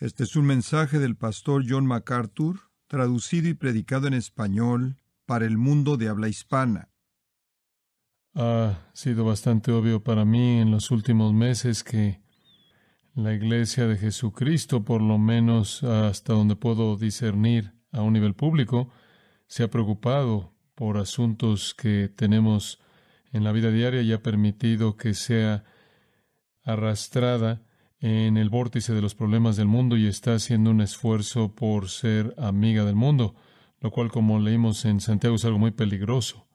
Este es un mensaje del pastor John MacArthur, traducido y predicado en español para el mundo de habla hispana. Ha sido bastante obvio para mí en los últimos meses que la Iglesia de Jesucristo, por lo menos hasta donde puedo discernir a un nivel público, se ha preocupado por asuntos que tenemos en la vida diaria y ha permitido que sea arrastrada en el vórtice de los problemas del mundo y está haciendo un esfuerzo por ser amiga del mundo, lo cual, como leímos en Santiago, es algo muy peligroso.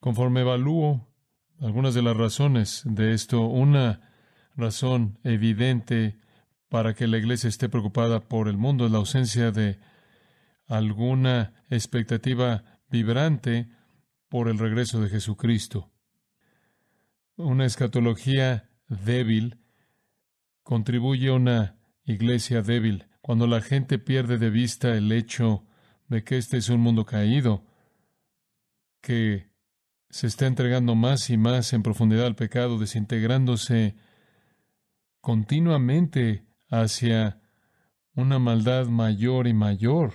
Conforme evalúo algunas de las razones de esto, una razón evidente para que la Iglesia esté preocupada por el mundo es la ausencia de alguna expectativa vibrante por el regreso de Jesucristo. Una escatología débil contribuye una iglesia débil, cuando la gente pierde de vista el hecho de que este es un mundo caído, que se está entregando más y más en profundidad al pecado, desintegrándose continuamente hacia una maldad mayor y mayor.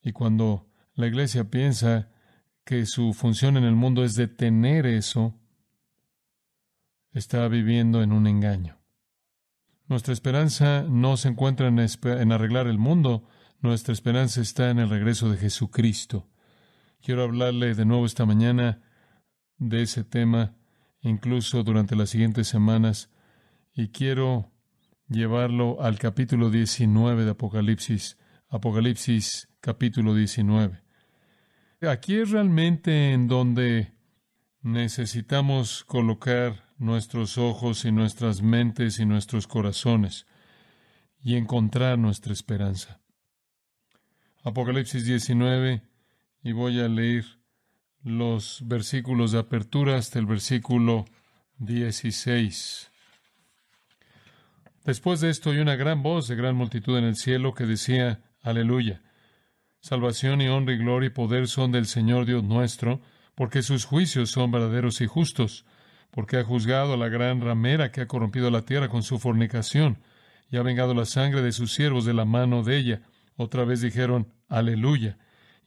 Y cuando la iglesia piensa que su función en el mundo es detener eso, está viviendo en un engaño. Nuestra esperanza no se encuentra en, arreglar el mundo, nuestra esperanza está en el regreso de Jesucristo. Quiero hablarle de nuevo esta mañana de ese tema, incluso durante las siguientes semanas, y quiero llevarlo al capítulo 19 de Apocalipsis, Apocalipsis capítulo 19. Aquí es realmente en donde necesitamos colocar nuestros ojos y nuestras mentes y nuestros corazones y encontrar nuestra esperanza. Apocalipsis 19, y voy a leer los versículos de apertura hasta el versículo 16. Después de esto oí una gran voz de gran multitud en el cielo que decía, Aleluya. Salvación y honra y gloria y poder son del Señor Dios nuestro, porque sus juicios son verdaderos y justos porque ha juzgado a la gran ramera que ha corrompido la tierra con su fornicación, y ha vengado la sangre de sus siervos de la mano de ella. Otra vez dijeron, Aleluya.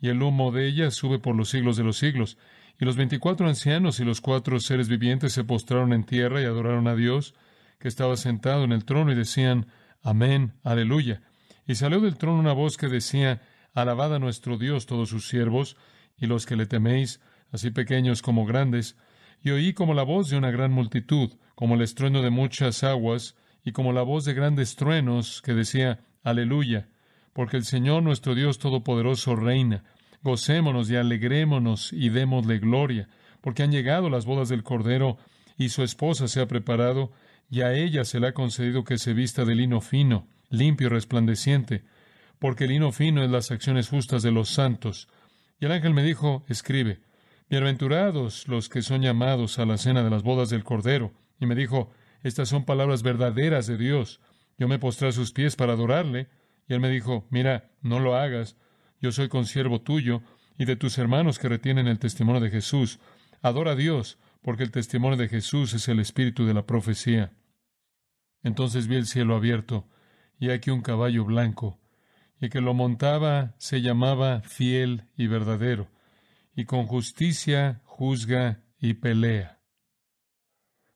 Y el humo de ella sube por los siglos de los siglos. Y los veinticuatro ancianos y los cuatro seres vivientes se postraron en tierra y adoraron a Dios, que estaba sentado en el trono, y decían, Amén, Aleluya. Y salió del trono una voz que decía, Alabada nuestro Dios todos sus siervos, y los que le teméis, así pequeños como grandes, y oí como la voz de una gran multitud, como el estruendo de muchas aguas, y como la voz de grandes truenos que decía, Aleluya, porque el Señor nuestro Dios Todopoderoso reina. Gocémonos y alegrémonos y démosle gloria, porque han llegado las bodas del Cordero, y su esposa se ha preparado, y a ella se le ha concedido que se vista de lino fino, limpio y resplandeciente, porque el lino fino es las acciones justas de los santos. Y el ángel me dijo, escribe, Bienaventurados los que son llamados a la cena de las bodas del Cordero. Y me dijo, estas son palabras verdaderas de Dios. Yo me postré a sus pies para adorarle. Y él me dijo, mira, no lo hagas. Yo soy consiervo tuyo y de tus hermanos que retienen el testimonio de Jesús. Adora a Dios, porque el testimonio de Jesús es el espíritu de la profecía. Entonces vi el cielo abierto, y aquí un caballo blanco, y que lo montaba se llamaba fiel y verdadero, y con justicia juzga y pelea.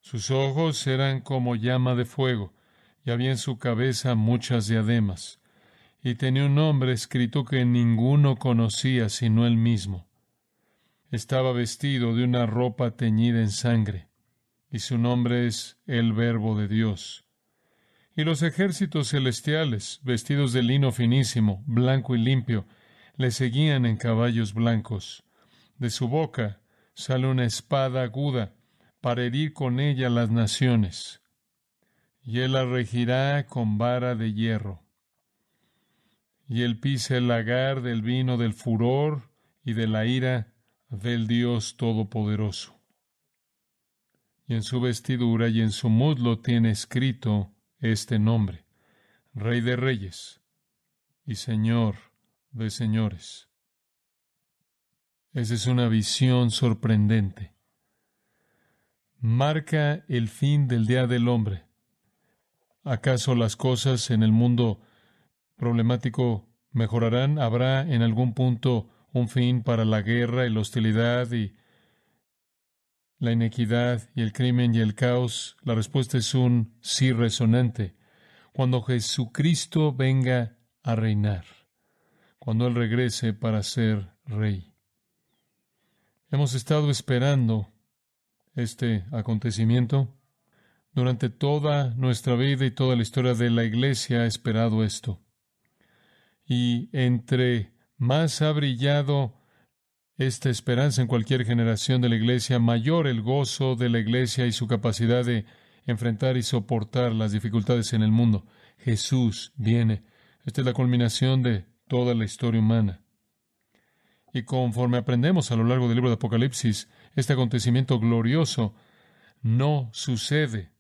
Sus ojos eran como llama de fuego, y había en su cabeza muchas diademas, y tenía un nombre escrito que ninguno conocía sino él mismo. Estaba vestido de una ropa teñida en sangre, y su nombre es el Verbo de Dios. Y los ejércitos celestiales, vestidos de lino finísimo, blanco y limpio, le seguían en caballos blancos de su boca sale una espada aguda para herir con ella las naciones, y él la regirá con vara de hierro. Y él pisa el lagar del vino del furor y de la ira del Dios Todopoderoso. Y en su vestidura y en su muslo tiene escrito este nombre, Rey de Reyes y Señor de Señores. Esa es una visión sorprendente. Marca el fin del día del hombre. ¿Acaso las cosas en el mundo problemático mejorarán? ¿Habrá en algún punto un fin para la guerra y la hostilidad y la inequidad y el crimen y el caos? La respuesta es un sí resonante. Cuando Jesucristo venga a reinar, cuando Él regrese para ser rey. Hemos estado esperando este acontecimiento. Durante toda nuestra vida y toda la historia de la Iglesia ha esperado esto. Y entre más ha brillado esta esperanza en cualquier generación de la Iglesia, mayor el gozo de la Iglesia y su capacidad de enfrentar y soportar las dificultades en el mundo. Jesús viene. Esta es la culminación de toda la historia humana. Y conforme aprendemos a lo largo del libro de Apocalipsis, este acontecimiento glorioso no sucede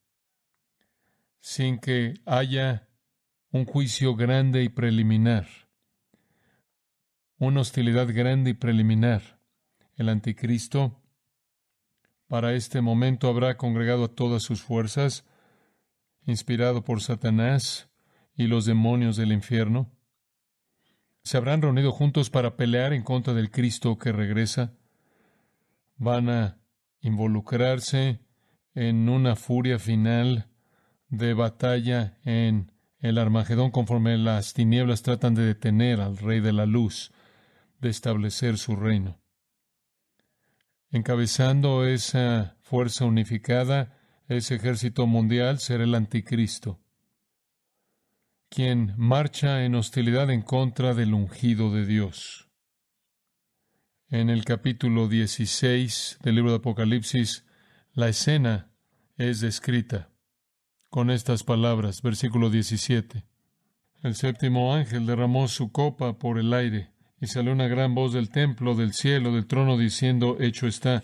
sin que haya un juicio grande y preliminar, una hostilidad grande y preliminar. El anticristo para este momento habrá congregado a todas sus fuerzas, inspirado por Satanás y los demonios del infierno, se habrán reunido juntos para pelear en contra del Cristo que regresa. Van a involucrarse en una furia final de batalla en el Armagedón conforme las tinieblas tratan de detener al Rey de la Luz, de establecer su reino. Encabezando esa fuerza unificada, ese ejército mundial será el anticristo quien marcha en hostilidad en contra del ungido de Dios. En el capítulo 16 del libro de Apocalipsis, la escena es descrita con estas palabras, versículo 17. El séptimo ángel derramó su copa por el aire y salió una gran voz del templo, del cielo, del trono, diciendo, hecho está.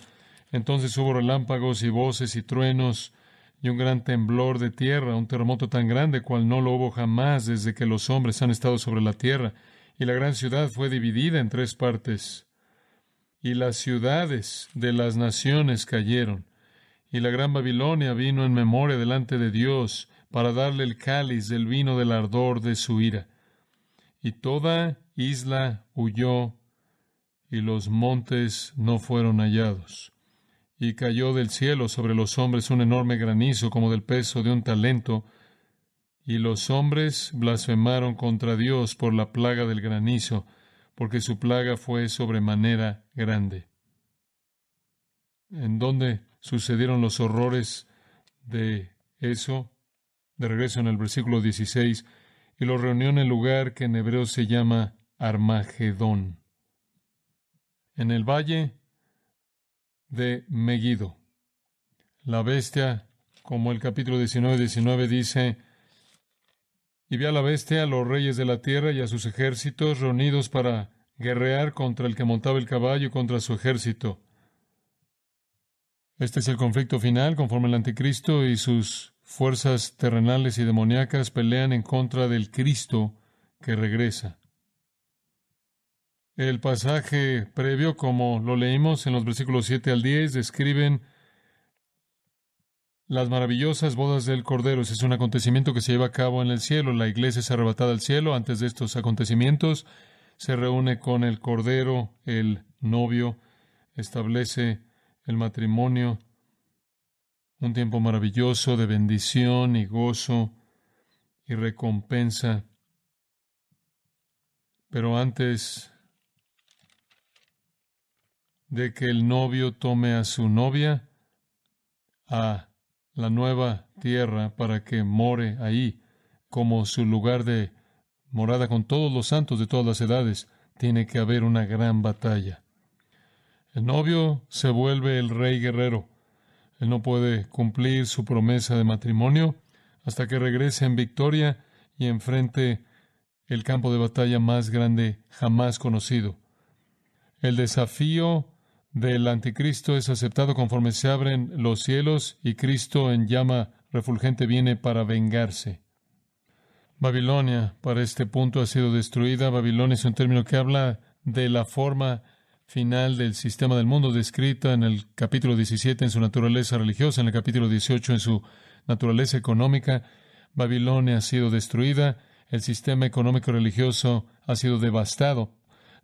Entonces hubo relámpagos y voces y truenos y un gran temblor de tierra, un terremoto tan grande cual no lo hubo jamás desde que los hombres han estado sobre la tierra, y la gran ciudad fue dividida en tres partes, y las ciudades de las naciones cayeron, y la gran Babilonia vino en memoria delante de Dios para darle el cáliz del vino del ardor de su ira. Y toda isla huyó, y los montes no fueron hallados y cayó del cielo sobre los hombres un enorme granizo como del peso de un talento, y los hombres blasfemaron contra Dios por la plaga del granizo, porque su plaga fue sobremanera grande. ¿En dónde sucedieron los horrores de eso? De regreso en el versículo 16, y lo reunió en el lugar que en hebreo se llama Armagedón. En el valle de Meguido. La bestia, como el capítulo 19 19 dice, y ve a la bestia, a los reyes de la tierra y a sus ejércitos reunidos para guerrear contra el que montaba el caballo y contra su ejército. Este es el conflicto final, conforme el anticristo y sus fuerzas terrenales y demoníacas pelean en contra del Cristo que regresa. El pasaje previo, como lo leímos en los versículos 7 al 10, describen las maravillosas bodas del Cordero. es un acontecimiento que se lleva a cabo en el cielo. La iglesia es arrebatada al cielo. Antes de estos acontecimientos, se reúne con el Cordero, el novio, establece el matrimonio, un tiempo maravilloso de bendición y gozo y recompensa. Pero antes de que el novio tome a su novia a la nueva tierra para que more ahí como su lugar de morada con todos los santos de todas las edades, tiene que haber una gran batalla. El novio se vuelve el rey guerrero. Él no puede cumplir su promesa de matrimonio hasta que regrese en victoria y enfrente el campo de batalla más grande jamás conocido. El desafío del anticristo es aceptado conforme se abren los cielos y Cristo en llama refulgente viene para vengarse. Babilonia para este punto ha sido destruida. Babilonia es un término que habla de la forma final del sistema del mundo descrita en el capítulo 17 en su naturaleza religiosa, en el capítulo 18 en su naturaleza económica. Babilonia ha sido destruida, el sistema económico religioso ha sido devastado.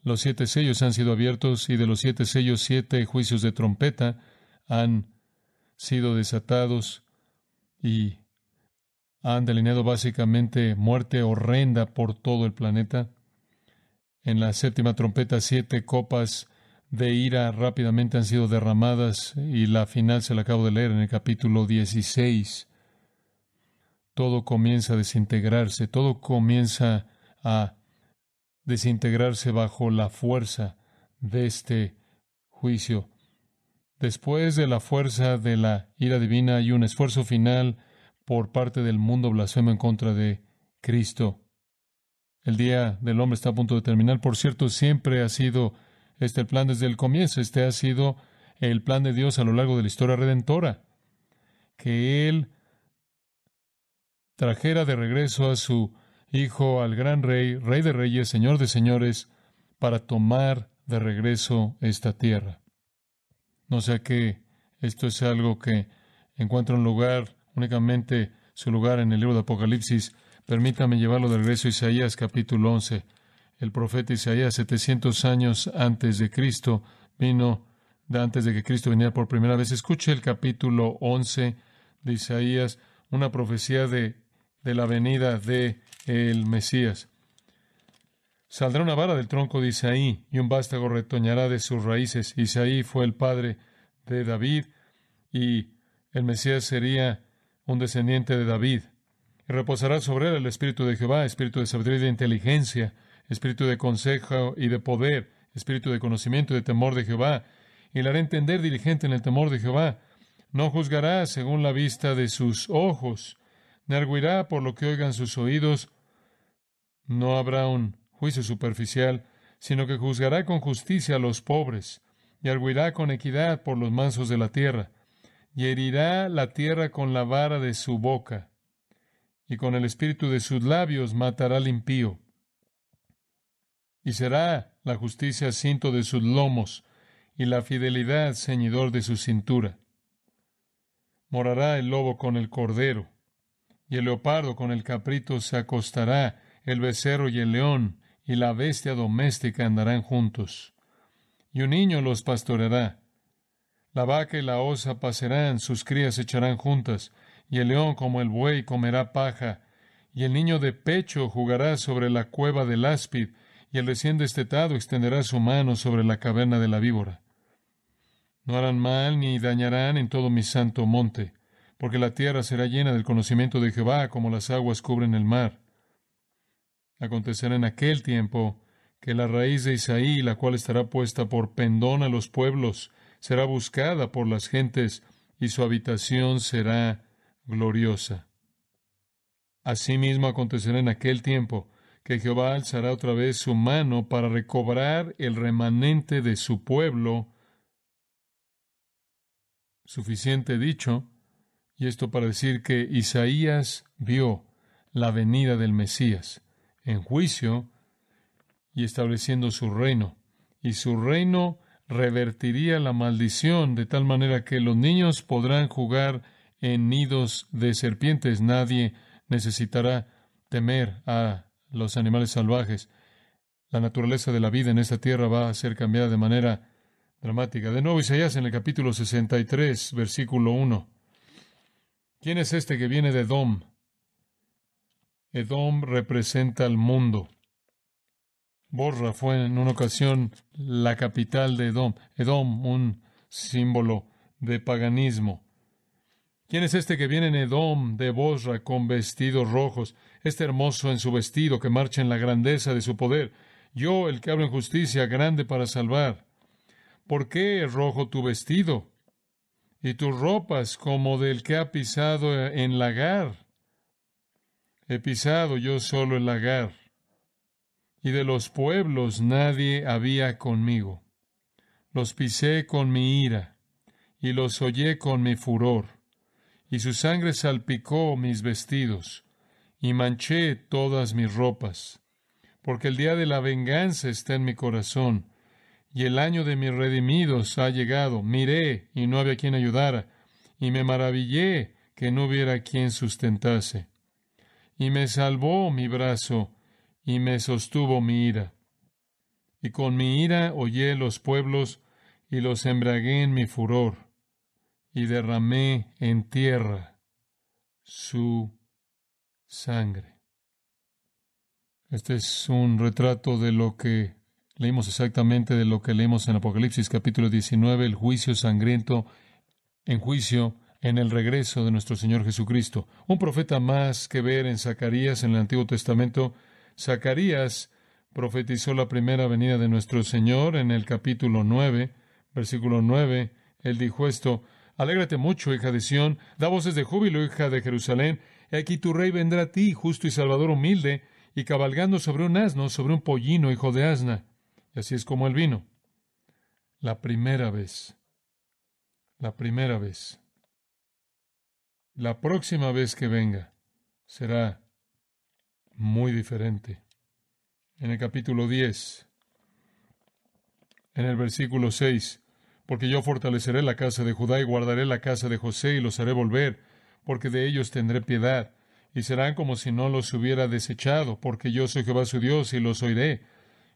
Los siete sellos han sido abiertos y de los siete sellos siete juicios de trompeta han sido desatados y han delineado básicamente muerte horrenda por todo el planeta. En la séptima trompeta siete copas de ira rápidamente han sido derramadas y la final se la acabo de leer en el capítulo 16. Todo comienza a desintegrarse, todo comienza a desintegrarse bajo la fuerza de este juicio. Después de la fuerza de la ira divina y un esfuerzo final por parte del mundo blasfemo en contra de Cristo. El día del hombre está a punto de terminar. Por cierto, siempre ha sido este el plan desde el comienzo. Este ha sido el plan de Dios a lo largo de la historia redentora. Que Él trajera de regreso a su hijo al gran rey, rey de reyes, señor de señores, para tomar de regreso esta tierra. No sé que esto es algo que encuentra un lugar, únicamente su lugar en el libro de Apocalipsis. Permítame llevarlo de regreso a Isaías capítulo 11. El profeta Isaías, 700 años antes de Cristo, vino antes de que Cristo viniera por primera vez. Escuche el capítulo 11 de Isaías, una profecía de la venida de el Mesías. Saldrá una vara del tronco de Isaí y un vástago retoñará de sus raíces. Isaí fue el padre de David y el Mesías sería un descendiente de David. Y reposará sobre él el espíritu de Jehová, espíritu de sabiduría y de inteligencia, espíritu de consejo y de poder, espíritu de conocimiento y de temor de Jehová. Y le hará entender diligente en el temor de Jehová. No juzgará según la vista de sus ojos, ni argüirá por lo que oigan sus oídos, no habrá un juicio superficial, sino que juzgará con justicia a los pobres, y argüirá con equidad por los mansos de la tierra, y herirá la tierra con la vara de su boca, y con el espíritu de sus labios matará al impío. Y será la justicia cinto de sus lomos, y la fidelidad ceñidor de su cintura. Morará el lobo con el cordero, y el leopardo con el caprito se acostará, el becerro y el león y la bestia doméstica andarán juntos, y un niño los pastoreará. La vaca y la osa pasarán, sus crías echarán juntas, y el león como el buey comerá paja, y el niño de pecho jugará sobre la cueva del áspid, y el recién destetado extenderá su mano sobre la caverna de la víbora. No harán mal ni dañarán en todo mi santo monte, porque la tierra será llena del conocimiento de Jehová como las aguas cubren el mar. Acontecerá en aquel tiempo que la raíz de Isaí, la cual estará puesta por pendón a los pueblos, será buscada por las gentes y su habitación será gloriosa. Asimismo acontecerá en aquel tiempo que Jehová alzará otra vez su mano para recobrar el remanente de su pueblo. Suficiente dicho, y esto para decir que Isaías vio la venida del Mesías en juicio y estableciendo su reino. Y su reino revertiría la maldición de tal manera que los niños podrán jugar en nidos de serpientes. Nadie necesitará temer a los animales salvajes. La naturaleza de la vida en esta tierra va a ser cambiada de manera dramática. De nuevo, Isaías en el capítulo 63, versículo 1. ¿Quién es este que viene de Dom, Edom representa al mundo. Borra fue en una ocasión la capital de Edom. Edom, un símbolo de paganismo. ¿Quién es este que viene en Edom de Borra con vestidos rojos? Este hermoso en su vestido que marcha en la grandeza de su poder. Yo, el que hablo en justicia, grande para salvar. ¿Por qué es rojo tu vestido? Y tus ropas como del que ha pisado en lagar. He pisado yo solo el lagar, y de los pueblos nadie había conmigo. Los pisé con mi ira, y los hollé con mi furor, y su sangre salpicó mis vestidos, y manché todas mis ropas, porque el día de la venganza está en mi corazón, y el año de mis redimidos ha llegado. Miré, y no había quien ayudara, y me maravillé que no hubiera quien sustentase y me salvó mi brazo, y me sostuvo mi ira. Y con mi ira hollé los pueblos, y los embragué en mi furor, y derramé en tierra su sangre. Este es un retrato de lo que leímos exactamente de lo que leemos en Apocalipsis capítulo 19, el juicio sangriento en juicio en el regreso de nuestro Señor Jesucristo. Un profeta más que ver en Zacarías en el Antiguo Testamento. Zacarías profetizó la primera venida de nuestro Señor en el capítulo 9, versículo 9. Él dijo esto, Alégrate mucho, hija de Sión, da voces de júbilo, hija de Jerusalén, y aquí tu rey vendrá a ti, justo y salvador humilde, y cabalgando sobre un asno, sobre un pollino, hijo de asna. Y así es como él vino. La primera vez. La primera vez. La próxima vez que venga será muy diferente. En el capítulo 10, en el versículo 6, porque yo fortaleceré la casa de Judá y guardaré la casa de José y los haré volver, porque de ellos tendré piedad, y serán como si no los hubiera desechado, porque yo soy Jehová su Dios y los oiré,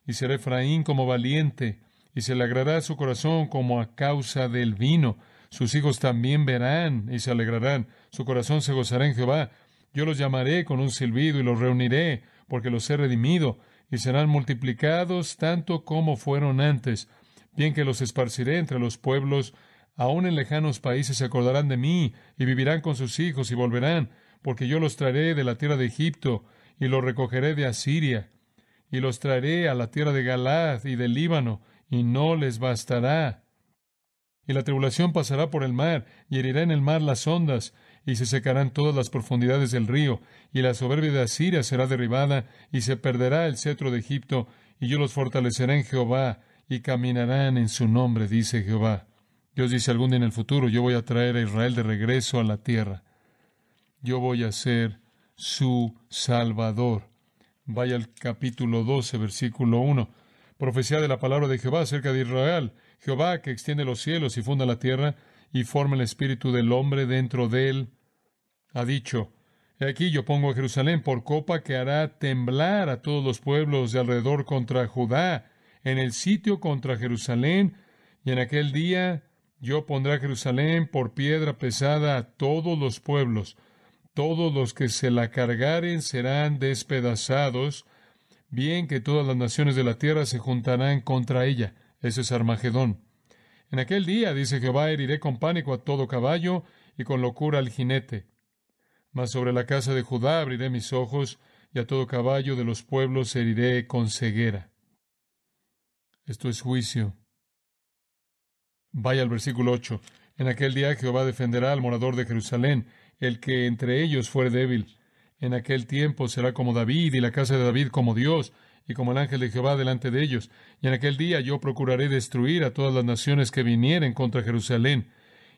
y seré Efraín como valiente, y se le agradará su corazón como a causa del vino, sus hijos también verán y se alegrarán. Su corazón se gozará en Jehová. Yo los llamaré con un silbido y los reuniré, porque los he redimido, y serán multiplicados tanto como fueron antes. Bien que los esparciré entre los pueblos, aun en lejanos países se acordarán de mí, y vivirán con sus hijos y volverán, porque yo los traeré de la tierra de Egipto, y los recogeré de Asiria, y los traeré a la tierra de Galad y del Líbano, y no les bastará y la tribulación pasará por el mar, y herirá en el mar las ondas, y se secarán todas las profundidades del río, y la soberbia de Asiria será derribada, y se perderá el cetro de Egipto, y yo los fortaleceré en Jehová, y caminarán en su nombre, dice Jehová. Dios dice algún día en el futuro, yo voy a traer a Israel de regreso a la tierra. Yo voy a ser su Salvador. Vaya al capítulo 12, versículo 1. Profecía de la palabra de Jehová acerca de Israel. Jehová que extiende los cielos y funda la tierra y forma el espíritu del hombre dentro de él, ha dicho, He aquí yo pongo a Jerusalén por copa que hará temblar a todos los pueblos de alrededor contra Judá, en el sitio contra Jerusalén, y en aquel día yo pondré a Jerusalén por piedra pesada a todos los pueblos. Todos los que se la cargaren serán despedazados, bien que todas las naciones de la tierra se juntarán contra ella. Ese es Armagedón. En aquel día, dice Jehová, heriré con pánico a todo caballo y con locura al jinete. Mas sobre la casa de Judá abriré mis ojos y a todo caballo de los pueblos heriré con ceguera. Esto es juicio. Vaya al versículo 8. En aquel día Jehová defenderá al morador de Jerusalén, el que entre ellos fuere débil. En aquel tiempo será como David y la casa de David como Dios, y como el ángel de Jehová delante de ellos. Y en aquel día yo procuraré destruir a todas las naciones que vinieren contra Jerusalén,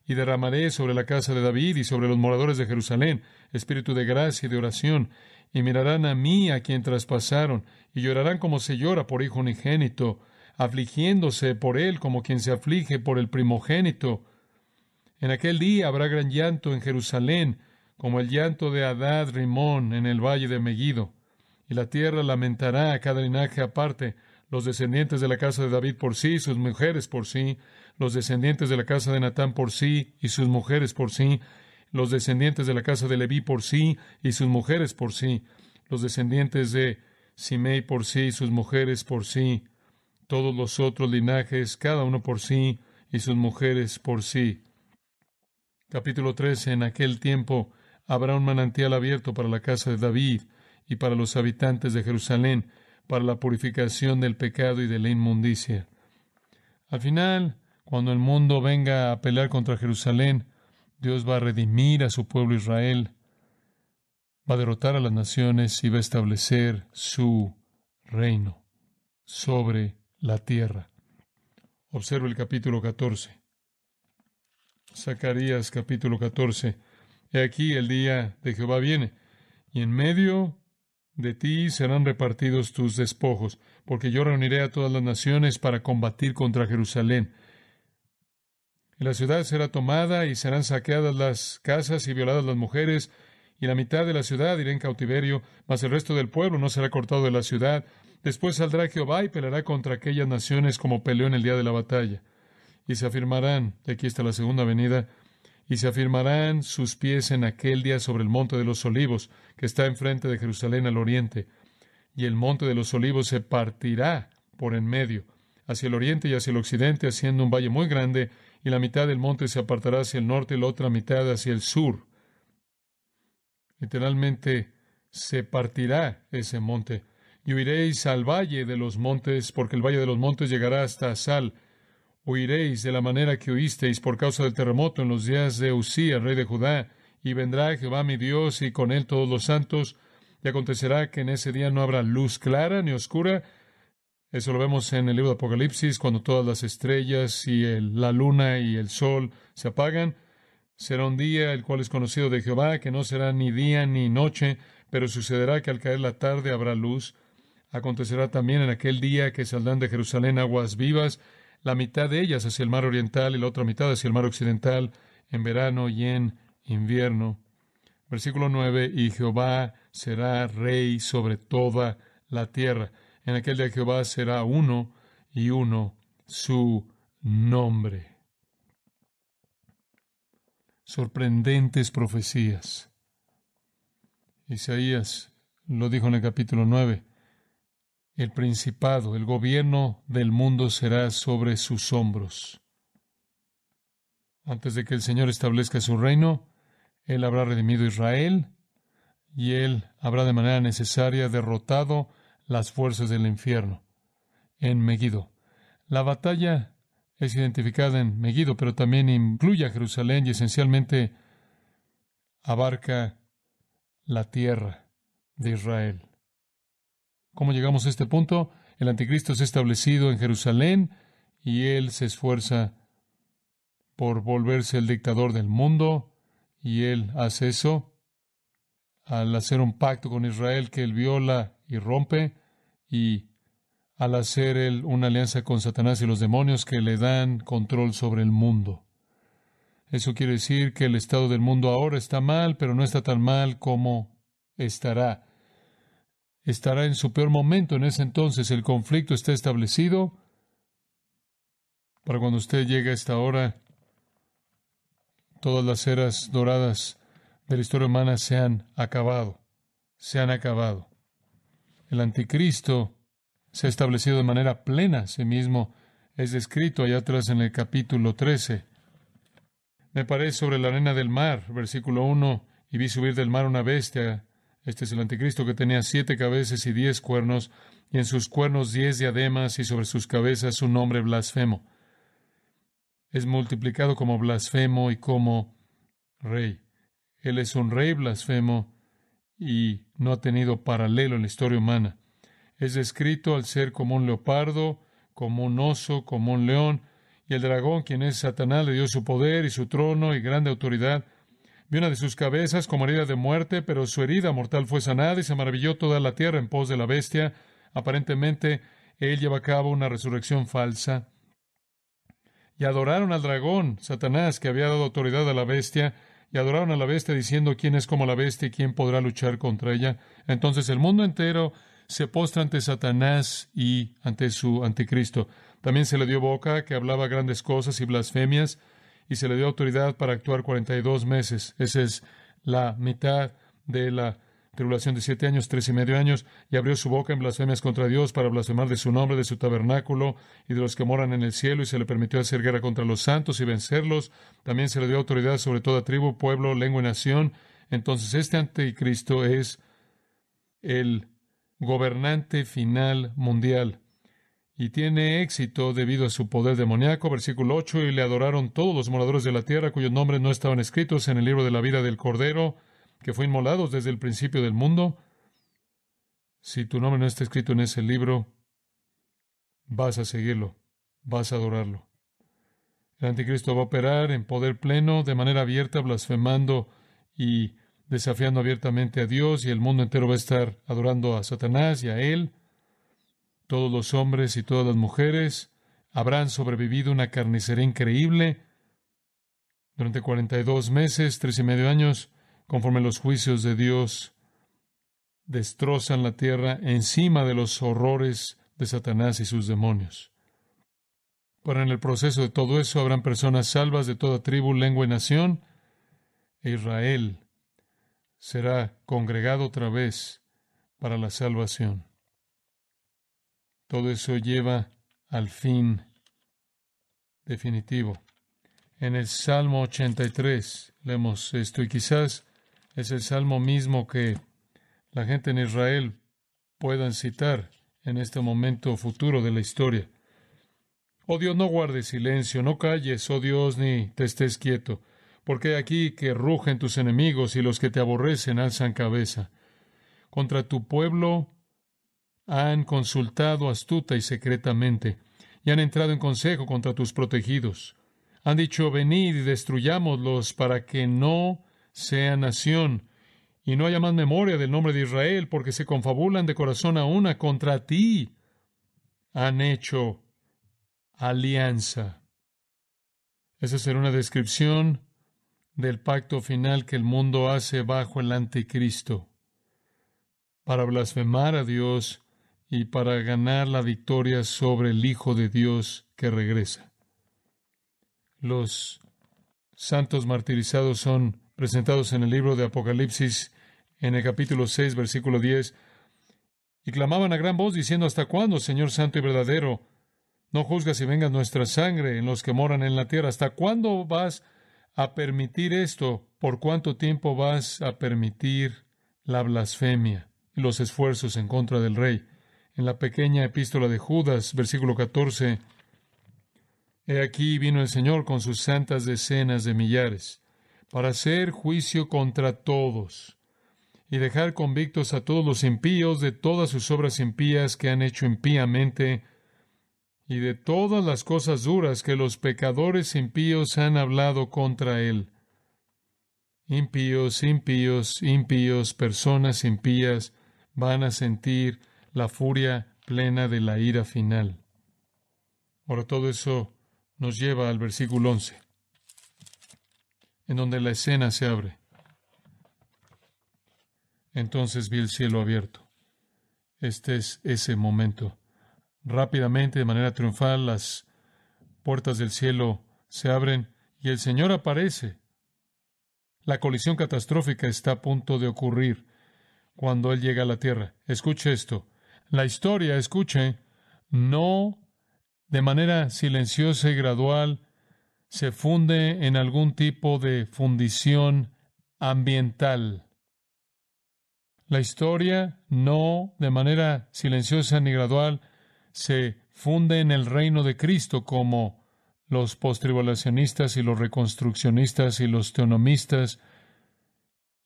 y derramaré sobre la casa de David y sobre los moradores de Jerusalén espíritu de gracia y de oración, y mirarán a mí a quien traspasaron, y llorarán como se llora por hijo unigénito, afligiéndose por él como quien se aflige por el primogénito. En aquel día habrá gran llanto en Jerusalén, como el llanto de Adad Rimón en el valle de Megido y la tierra lamentará a cada linaje aparte, los descendientes de la casa de David por sí, y sus mujeres por sí, los descendientes de la casa de Natán por sí y sus mujeres por sí, los descendientes de la casa de Leví por sí y sus mujeres por sí, los descendientes de Simei por sí y sus mujeres por sí, todos los otros linajes, cada uno por sí y sus mujeres por sí. Capítulo 13. En aquel tiempo habrá un manantial abierto para la casa de David y para los habitantes de Jerusalén, para la purificación del pecado y de la inmundicia. Al final, cuando el mundo venga a pelear contra Jerusalén, Dios va a redimir a su pueblo Israel, va a derrotar a las naciones y va a establecer su reino sobre la tierra. Observa el capítulo 14. Zacarías capítulo 14. He aquí el día de Jehová viene, y en medio de ti serán repartidos tus despojos, porque yo reuniré a todas las naciones para combatir contra Jerusalén. Y la ciudad será tomada y serán saqueadas las casas y violadas las mujeres, y la mitad de la ciudad irá en cautiverio, mas el resto del pueblo no será cortado de la ciudad. Después saldrá Jehová y peleará contra aquellas naciones como peleó en el día de la batalla. Y se afirmarán, de aquí está la segunda venida, y se afirmarán sus pies en aquel día sobre el monte de los olivos, que está enfrente de Jerusalén al oriente, y el monte de los olivos se partirá por en medio, hacia el oriente y hacia el occidente, haciendo un valle muy grande, y la mitad del monte se apartará hacia el norte y la otra mitad hacia el sur. Literalmente se partirá ese monte, y huiréis al valle de los montes, porque el valle de los montes llegará hasta Sal, Huiréis de la manera que oísteis por causa del terremoto en los días de Usía, rey de Judá, y vendrá Jehová mi Dios y con él todos los santos, y acontecerá que en ese día no habrá luz clara ni oscura. Eso lo vemos en el libro de Apocalipsis, cuando todas las estrellas y la luna y el sol se apagan. Será un día el cual es conocido de Jehová, que no será ni día ni noche, pero sucederá que al caer la tarde habrá luz. Acontecerá también en aquel día que saldrán de Jerusalén aguas vivas, la mitad de ellas hacia el mar oriental y la otra mitad hacia el mar occidental, en verano y en invierno. Versículo 9, y Jehová será rey sobre toda la tierra. En aquel día Jehová será uno y uno su nombre. Sorprendentes profecías. Isaías lo dijo en el capítulo 9 el principado, el gobierno del mundo será sobre sus hombros. Antes de que el Señor establezca su reino, Él habrá redimido Israel y Él habrá de manera necesaria derrotado las fuerzas del infierno en Megiddo. La batalla es identificada en Megiddo, pero también incluye a Jerusalén y esencialmente abarca la tierra de Israel. ¿Cómo llegamos a este punto? El anticristo se ha establecido en Jerusalén y él se esfuerza por volverse el dictador del mundo y él hace eso al hacer un pacto con Israel que él viola y rompe y al hacer él una alianza con Satanás y los demonios que le dan control sobre el mundo. Eso quiere decir que el estado del mundo ahora está mal, pero no está tan mal como estará estará en su peor momento en ese entonces. El conflicto está establecido para cuando usted llegue a esta hora. Todas las eras doradas de la historia humana se han acabado, se han acabado. El anticristo se ha establecido de manera plena sí mismo, es descrito allá atrás en el capítulo 13. Me parece sobre la arena del mar, versículo 1, y vi subir del mar una bestia este es el anticristo que tenía siete cabezas y diez cuernos, y en sus cuernos diez diademas, y sobre sus cabezas un nombre blasfemo. Es multiplicado como blasfemo y como rey. Él es un rey blasfemo y no ha tenido paralelo en la historia humana. Es descrito al ser como un leopardo, como un oso, como un león, y el dragón, quien es Satanás, le dio su poder y su trono y grande autoridad Vi una de sus cabezas como herida de muerte, pero su herida mortal fue sanada y se maravilló toda la tierra en pos de la bestia. Aparentemente, él lleva a cabo una resurrección falsa. Y adoraron al dragón, Satanás, que había dado autoridad a la bestia, y adoraron a la bestia diciendo quién es como la bestia y quién podrá luchar contra ella. Entonces el mundo entero se postra ante Satanás y ante su anticristo. También se le dio boca que hablaba grandes cosas y blasfemias y se le dio autoridad para actuar 42 meses. Esa es la mitad de la tribulación de siete años, tres y medio años, y abrió su boca en blasfemias contra Dios para blasfemar de su nombre, de su tabernáculo y de los que moran en el cielo, y se le permitió hacer guerra contra los santos y vencerlos. También se le dio autoridad sobre toda tribu, pueblo, lengua y nación. Entonces este anticristo es el gobernante final mundial y tiene éxito debido a su poder demoníaco. Versículo 8, y le adoraron todos los moradores de la tierra cuyos nombres no estaban escritos en el libro de la vida del Cordero, que fue inmolado desde el principio del mundo. Si tu nombre no está escrito en ese libro, vas a seguirlo, vas a adorarlo. El anticristo va a operar en poder pleno, de manera abierta, blasfemando y desafiando abiertamente a Dios, y el mundo entero va a estar adorando a Satanás y a él. Todos los hombres y todas las mujeres habrán sobrevivido una carnicería increíble durante 42 meses, tres y medio años, conforme los juicios de Dios destrozan la tierra encima de los horrores de Satanás y sus demonios. Pero en el proceso de todo eso habrán personas salvas de toda tribu, lengua y nación. E Israel será congregado otra vez para la salvación. Todo eso lleva al fin definitivo. En el Salmo 83 leemos esto y quizás es el salmo mismo que la gente en Israel puedan citar en este momento futuro de la historia. Oh Dios, no guardes silencio, no calles, oh Dios, ni te estés quieto, porque aquí que rugen tus enemigos y los que te aborrecen alzan cabeza. Contra tu pueblo han consultado astuta y secretamente, y han entrado en consejo contra tus protegidos. Han dicho, venid y destruyámoslos para que no sea nación, y no haya más memoria del nombre de Israel, porque se confabulan de corazón a una contra ti. Han hecho alianza. Esa será una descripción del pacto final que el mundo hace bajo el anticristo para blasfemar a Dios y para ganar la victoria sobre el Hijo de Dios que regresa. Los santos martirizados son presentados en el libro de Apocalipsis en el capítulo 6, versículo 10, y clamaban a gran voz diciendo, ¿Hasta cuándo, Señor Santo y verdadero, no juzgas y vengas nuestra sangre en los que moran en la tierra? ¿Hasta cuándo vas a permitir esto? ¿Por cuánto tiempo vas a permitir la blasfemia y los esfuerzos en contra del rey? en la pequeña epístola de Judas, versículo 14, He aquí vino el Señor con sus santas decenas de millares, para hacer juicio contra todos, y dejar convictos a todos los impíos de todas sus obras impías que han hecho impíamente, y de todas las cosas duras que los pecadores impíos han hablado contra él. Impíos, impíos, impíos, personas impías van a sentir la furia plena de la ira final. Ahora todo eso nos lleva al versículo 11, en donde la escena se abre. Entonces vi el cielo abierto. Este es ese momento. Rápidamente, de manera triunfal, las puertas del cielo se abren y el Señor aparece. La colisión catastrófica está a punto de ocurrir cuando Él llega a la tierra. Escuche esto la historia, escuche, no de manera silenciosa y gradual se funde en algún tipo de fundición ambiental. La historia no de manera silenciosa ni gradual se funde en el reino de Cristo como los postribulacionistas y los reconstruccionistas y los teonomistas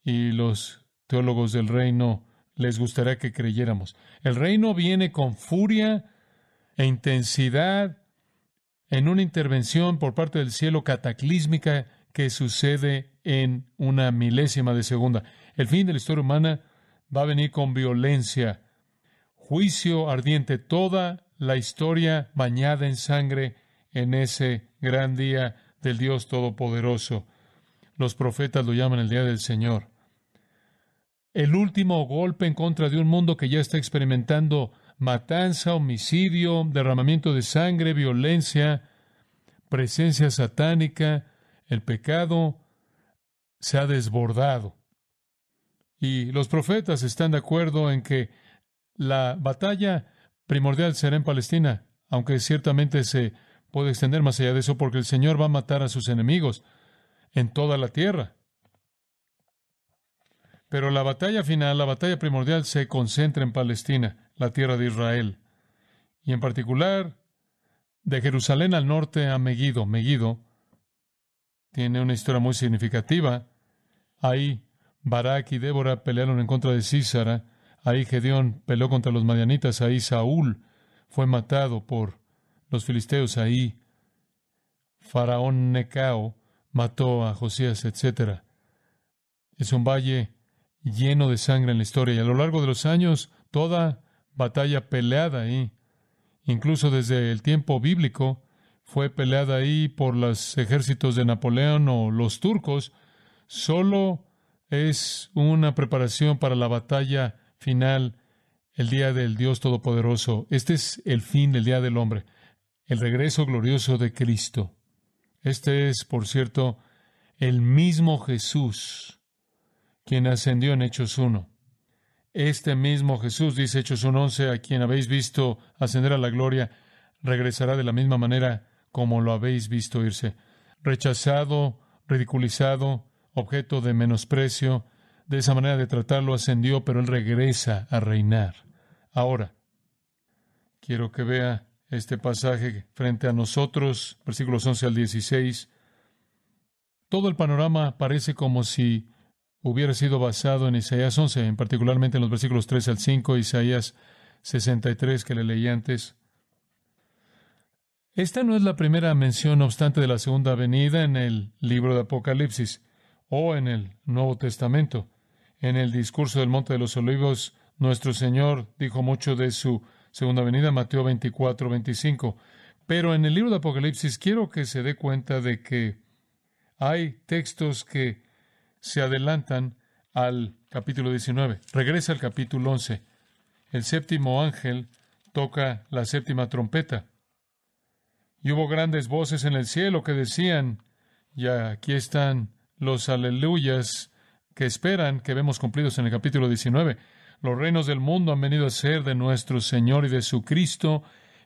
y los teólogos del reino les gustaría que creyéramos. El reino viene con furia e intensidad en una intervención por parte del cielo cataclísmica que sucede en una milésima de segunda. El fin de la historia humana va a venir con violencia, juicio ardiente, toda la historia bañada en sangre en ese gran día del Dios Todopoderoso. Los profetas lo llaman el día del Señor el último golpe en contra de un mundo que ya está experimentando matanza, homicidio, derramamiento de sangre, violencia, presencia satánica, el pecado se ha desbordado. Y los profetas están de acuerdo en que la batalla primordial será en Palestina, aunque ciertamente se puede extender más allá de eso porque el Señor va a matar a sus enemigos en toda la tierra. Pero la batalla final, la batalla primordial, se concentra en Palestina, la tierra de Israel. Y en particular, de Jerusalén al norte a Megiddo. Megiddo tiene una historia muy significativa. Ahí Barak y Débora pelearon en contra de Císara. Ahí Gedeón peleó contra los madianitas. Ahí Saúl fue matado por los filisteos. Ahí Faraón Necao mató a Josías, etc. Es un valle lleno de sangre en la historia. Y a lo largo de los años, toda batalla peleada ahí, incluso desde el tiempo bíblico, fue peleada ahí por los ejércitos de Napoleón o los turcos, solo es una preparación para la batalla final, el día del Dios Todopoderoso. Este es el fin del día del hombre, el regreso glorioso de Cristo. Este es, por cierto, el mismo Jesús quien ascendió en Hechos 1. Este mismo Jesús, dice Hechos 1.11, a quien habéis visto ascender a la gloria, regresará de la misma manera como lo habéis visto irse. Rechazado, ridiculizado, objeto de menosprecio, de esa manera de tratarlo ascendió, pero él regresa a reinar. Ahora, quiero que vea este pasaje frente a nosotros, versículos 11 al 16. Todo el panorama parece como si hubiera sido basado en Isaías 11, en particularmente en los versículos 3 al 5, Isaías 63 que le leí antes. Esta no es la primera mención, no obstante, de la segunda venida en el libro de Apocalipsis o en el Nuevo Testamento. En el discurso del Monte de los Olivos, nuestro Señor dijo mucho de su segunda venida, Mateo 24, 25. Pero en el libro de Apocalipsis quiero que se dé cuenta de que hay textos que se adelantan al capítulo 19. Regresa al capítulo 11. El séptimo ángel toca la séptima trompeta. Y hubo grandes voces en el cielo que decían, y aquí están los aleluyas que esperan que vemos cumplidos en el capítulo 19. Los reinos del mundo han venido a ser de nuestro Señor y de su Cristo,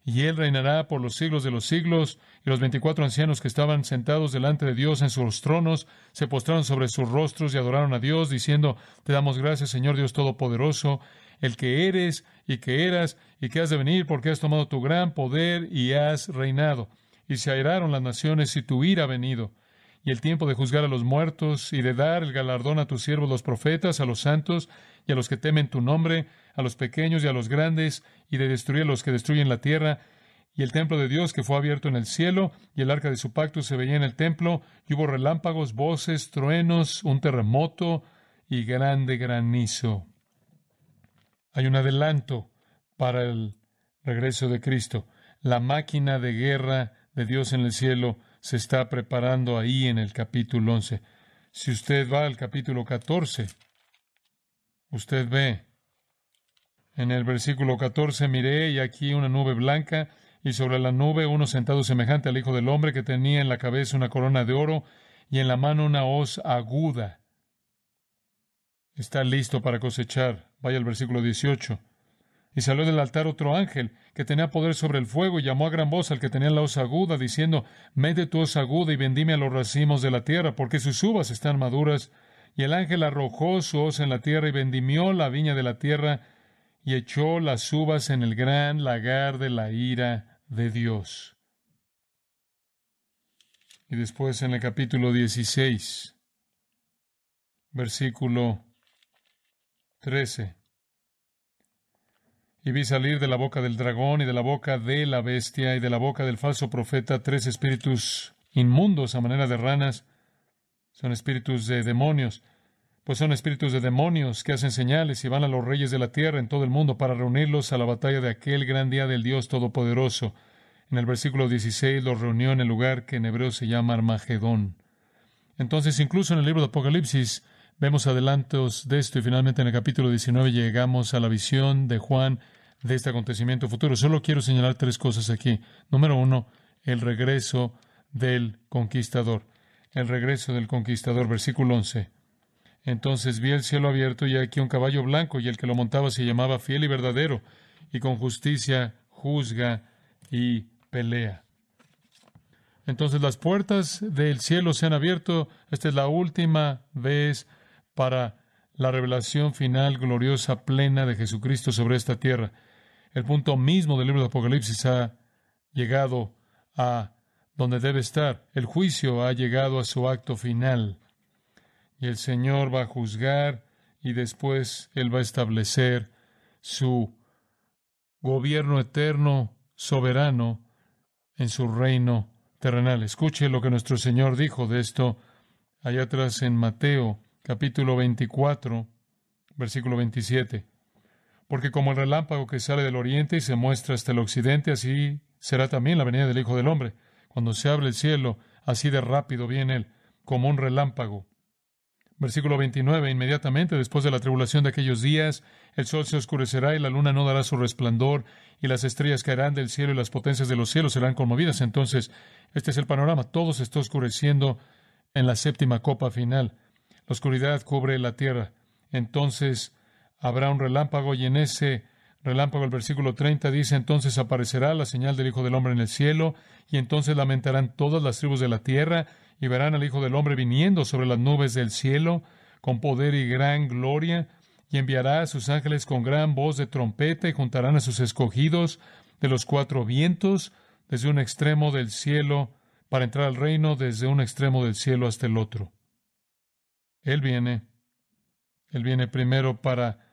y él reinará por los siglos de los siglos. Y los veinticuatro ancianos que estaban sentados delante de Dios en sus tronos se postraron sobre sus rostros y adoraron a Dios, diciendo, Te damos gracias, Señor Dios Todopoderoso, el que eres y que eras y que has de venir, porque has tomado tu gran poder y has reinado. Y se airaron las naciones y tu ira ha venido. Y el tiempo de juzgar a los muertos y de dar el galardón a tus siervos los profetas, a los santos y a los que temen tu nombre, a los pequeños y a los grandes, y de destruir a los que destruyen la tierra. Y el templo de Dios que fue abierto en el cielo, y el arca de su pacto se veía en el templo, y hubo relámpagos, voces, truenos, un terremoto y grande granizo. Hay un adelanto para el regreso de Cristo. La máquina de guerra de Dios en el cielo se está preparando ahí en el capítulo 11. Si usted va al capítulo 14, usted ve en el versículo 14 miré y aquí una nube blanca y sobre la nube uno sentado semejante al Hijo del Hombre que tenía en la cabeza una corona de oro y en la mano una hoz aguda. Está listo para cosechar. Vaya al versículo 18. Y salió del altar otro ángel que tenía poder sobre el fuego y llamó a gran voz al que tenía la hoz aguda, diciendo, Mete tu hoz aguda y bendime a los racimos de la tierra, porque sus uvas están maduras. Y el ángel arrojó su hoz en la tierra y vendimió la viña de la tierra y echó las uvas en el gran lagar de la ira de Dios. Y después en el capítulo 16, versículo 13. Y vi salir de la boca del dragón y de la boca de la bestia y de la boca del falso profeta tres espíritus inmundos a manera de ranas. Son espíritus de demonios pues son espíritus de demonios que hacen señales y van a los reyes de la tierra en todo el mundo para reunirlos a la batalla de aquel gran día del Dios Todopoderoso. En el versículo 16 los reunió en el lugar que en hebreo se llama Armagedón. Entonces, incluso en el libro de Apocalipsis, vemos adelantos de esto y finalmente en el capítulo 19 llegamos a la visión de Juan de este acontecimiento futuro. Solo quiero señalar tres cosas aquí. Número uno, el regreso del conquistador. El regreso del conquistador, versículo 11. Entonces vi el cielo abierto y aquí un caballo blanco, y el que lo montaba se llamaba fiel y verdadero, y con justicia juzga y pelea. Entonces las puertas del cielo se han abierto. Esta es la última vez para la revelación final, gloriosa, plena de Jesucristo sobre esta tierra. El punto mismo del libro de Apocalipsis ha llegado a donde debe estar. El juicio ha llegado a su acto final y el Señor va a juzgar y después Él va a establecer su gobierno eterno, soberano, en su reino terrenal. Escuche lo que nuestro Señor dijo de esto allá atrás en Mateo capítulo 24, versículo 27. Porque como el relámpago que sale del oriente y se muestra hasta el occidente, así será también la venida del Hijo del Hombre. Cuando se abre el cielo, así de rápido viene Él, como un relámpago Versículo 29. Inmediatamente después de la tribulación de aquellos días, el sol se oscurecerá y la luna no dará su resplandor, y las estrellas caerán del cielo y las potencias de los cielos serán conmovidas. Entonces, este es el panorama. Todo se está oscureciendo en la séptima copa final. La oscuridad cubre la tierra. Entonces, habrá un relámpago y en ese relámpago, el versículo 30 dice, entonces aparecerá la señal del Hijo del Hombre en el cielo, y entonces lamentarán todas las tribus de la tierra, y verán al Hijo del Hombre viniendo sobre las nubes del cielo, con poder y gran gloria, y enviará a sus ángeles con gran voz de trompeta, y juntarán a sus escogidos de los cuatro vientos, desde un extremo del cielo, para entrar al reino, desde un extremo del cielo hasta el otro. Él viene, Él viene primero para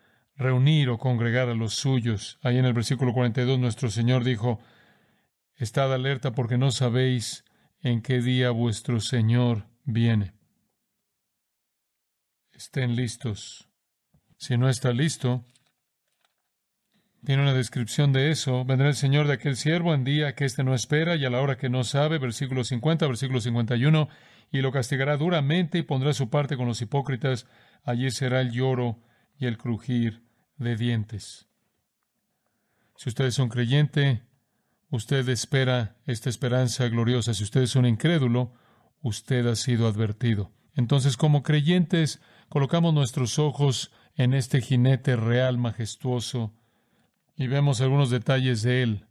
reunir o congregar a los suyos. Ahí en el versículo 42 nuestro Señor dijo, Estad alerta porque no sabéis en qué día vuestro Señor viene. Estén listos. Si no está listo, tiene una descripción de eso. Vendrá el Señor de aquel siervo en día que éste no espera y a la hora que no sabe, versículo 50, versículo 51, y lo castigará duramente y pondrá su parte con los hipócritas. Allí será el lloro y el crujir dientes. Si usted es un creyente, usted espera esta esperanza gloriosa. Si usted es un incrédulo, usted ha sido advertido. Entonces, como creyentes, colocamos nuestros ojos en este jinete real, majestuoso, y vemos algunos detalles de él.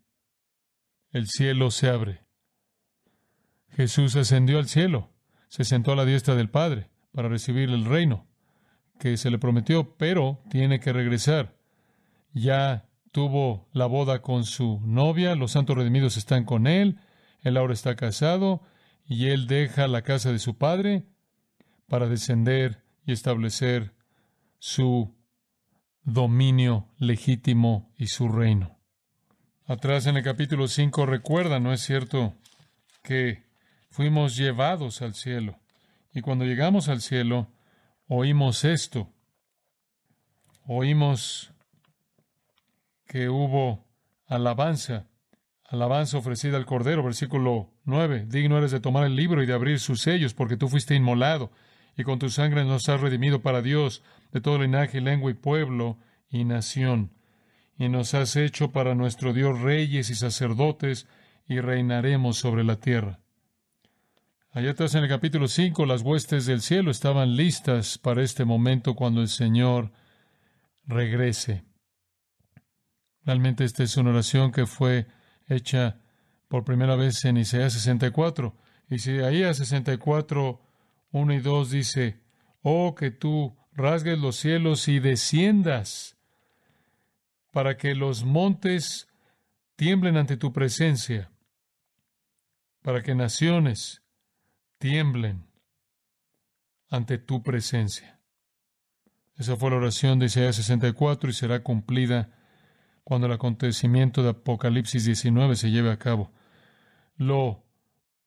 El cielo se abre. Jesús ascendió al cielo, se sentó a la diestra del Padre para recibir el reino que se le prometió, pero tiene que regresar. Ya tuvo la boda con su novia, los santos redimidos están con él, él ahora está casado y él deja la casa de su padre para descender y establecer su dominio legítimo y su reino. Atrás en el capítulo 5 recuerda, ¿no es cierto?, que fuimos llevados al cielo. Y cuando llegamos al cielo, oímos esto. Oímos que hubo alabanza, alabanza ofrecida al Cordero, versículo 9. Digno eres de tomar el libro y de abrir sus sellos, porque tú fuiste inmolado, y con tu sangre nos has redimido para Dios de todo linaje, lengua y pueblo y nación. Y nos has hecho para nuestro Dios reyes y sacerdotes, y reinaremos sobre la tierra. Allá atrás en el capítulo 5, las huestes del cielo estaban listas para este momento cuando el Señor regrese. Realmente esta es una oración que fue hecha por primera vez en Isaías 64. Isaías 64, 1 y 2 dice, Oh, que tú rasgues los cielos y desciendas para que los montes tiemblen ante tu presencia, para que naciones tiemblen ante tu presencia. Esa fue la oración de Isaías 64 y será cumplida cuando el acontecimiento de Apocalipsis 19 se lleve a cabo. Lo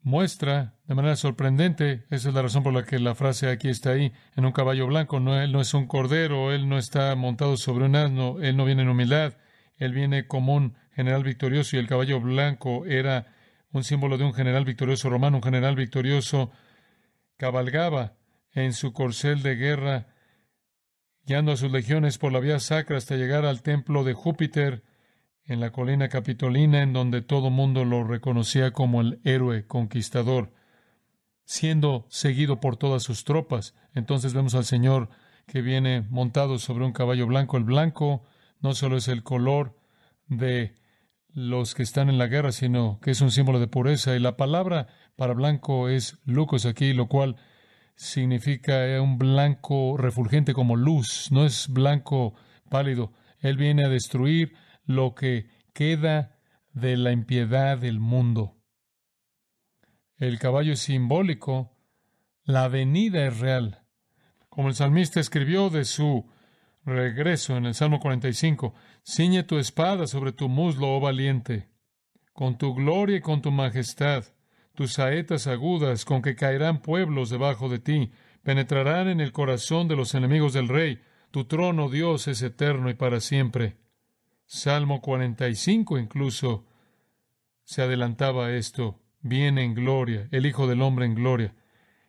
muestra de manera sorprendente, esa es la razón por la que la frase aquí está ahí, en un caballo blanco, no, él no es un cordero, él no está montado sobre un asno, él no viene en humildad, él viene como un general victorioso y el caballo blanco era un símbolo de un general victorioso romano, un general victorioso cabalgaba en su corcel de guerra, guiando a sus legiones por la vía sacra hasta llegar al templo de Júpiter en la colina capitolina, en donde todo mundo lo reconocía como el héroe conquistador, siendo seguido por todas sus tropas. Entonces vemos al Señor que viene montado sobre un caballo blanco. El blanco no solo es el color de los que están en la guerra, sino que es un símbolo de pureza. Y la palabra para blanco es lucos aquí, lo cual significa eh, un blanco refulgente como luz, no es blanco pálido. Él viene a destruir lo que queda de la impiedad del mundo. El caballo es simbólico, la venida es real. Como el salmista escribió de su Regreso en el Salmo 45. Ciñe tu espada sobre tu muslo, oh valiente, con tu gloria y con tu majestad, tus saetas agudas con que caerán pueblos debajo de ti, penetrarán en el corazón de los enemigos del rey. Tu trono, Dios, es eterno y para siempre. Salmo 45 incluso se adelantaba a esto. Viene en gloria, el Hijo del Hombre en gloria.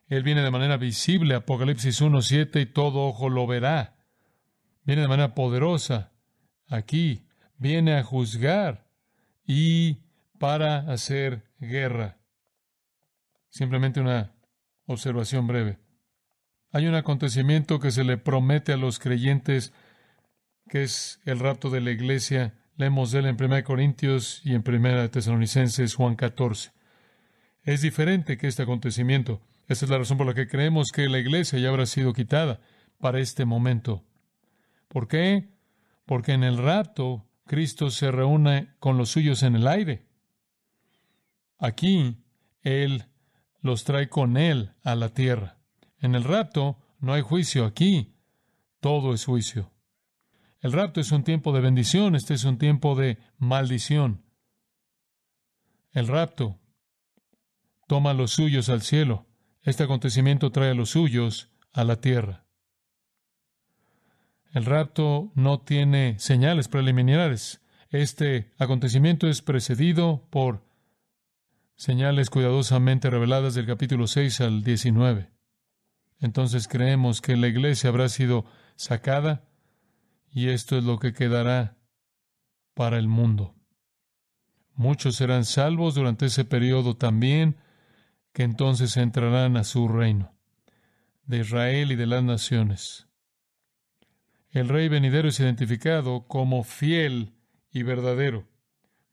Él viene de manera visible, Apocalipsis 1.7, y todo ojo lo verá viene de manera poderosa aquí, viene a juzgar y para hacer guerra. Simplemente una observación breve. Hay un acontecimiento que se le promete a los creyentes, que es el rapto de la iglesia. Leemos de él en 1 Corintios y en 1 Tesalonicenses, Juan 14. Es diferente que este acontecimiento. Esta es la razón por la que creemos que la iglesia ya habrá sido quitada para este momento. ¿Por qué? Porque en el rapto Cristo se reúne con los suyos en el aire. Aquí Él los trae con Él a la tierra. En el rapto no hay juicio aquí. Todo es juicio. El rapto es un tiempo de bendición, este es un tiempo de maldición. El rapto toma a los suyos al cielo. Este acontecimiento trae a los suyos a la tierra. El rapto no tiene señales preliminares. Este acontecimiento es precedido por señales cuidadosamente reveladas del capítulo 6 al 19. Entonces creemos que la iglesia habrá sido sacada y esto es lo que quedará para el mundo. Muchos serán salvos durante ese periodo también, que entonces entrarán a su reino, de Israel y de las naciones. El rey venidero es identificado como fiel y verdadero,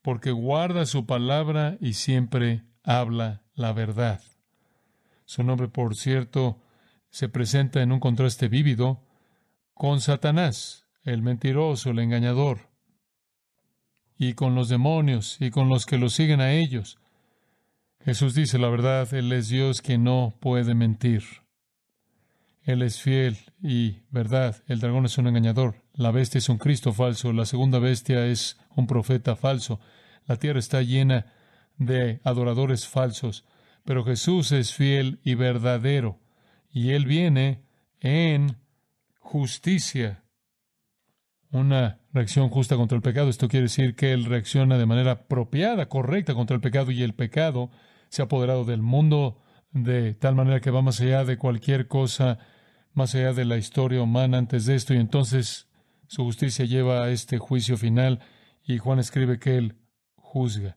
porque guarda su palabra y siempre habla la verdad. Su nombre, por cierto, se presenta en un contraste vívido con Satanás, el mentiroso, el engañador, y con los demonios y con los que lo siguen a ellos. Jesús dice la verdad, Él es Dios que no puede mentir. Él es fiel y verdad. El dragón es un engañador. La bestia es un Cristo falso. La segunda bestia es un profeta falso. La tierra está llena de adoradores falsos. Pero Jesús es fiel y verdadero. Y Él viene en justicia. Una reacción justa contra el pecado. Esto quiere decir que Él reacciona de manera apropiada, correcta contra el pecado. Y el pecado se ha apoderado del mundo de tal manera que va más allá de cualquier cosa más allá de la historia humana antes de esto, y entonces su justicia lleva a este juicio final, y Juan escribe que él juzga.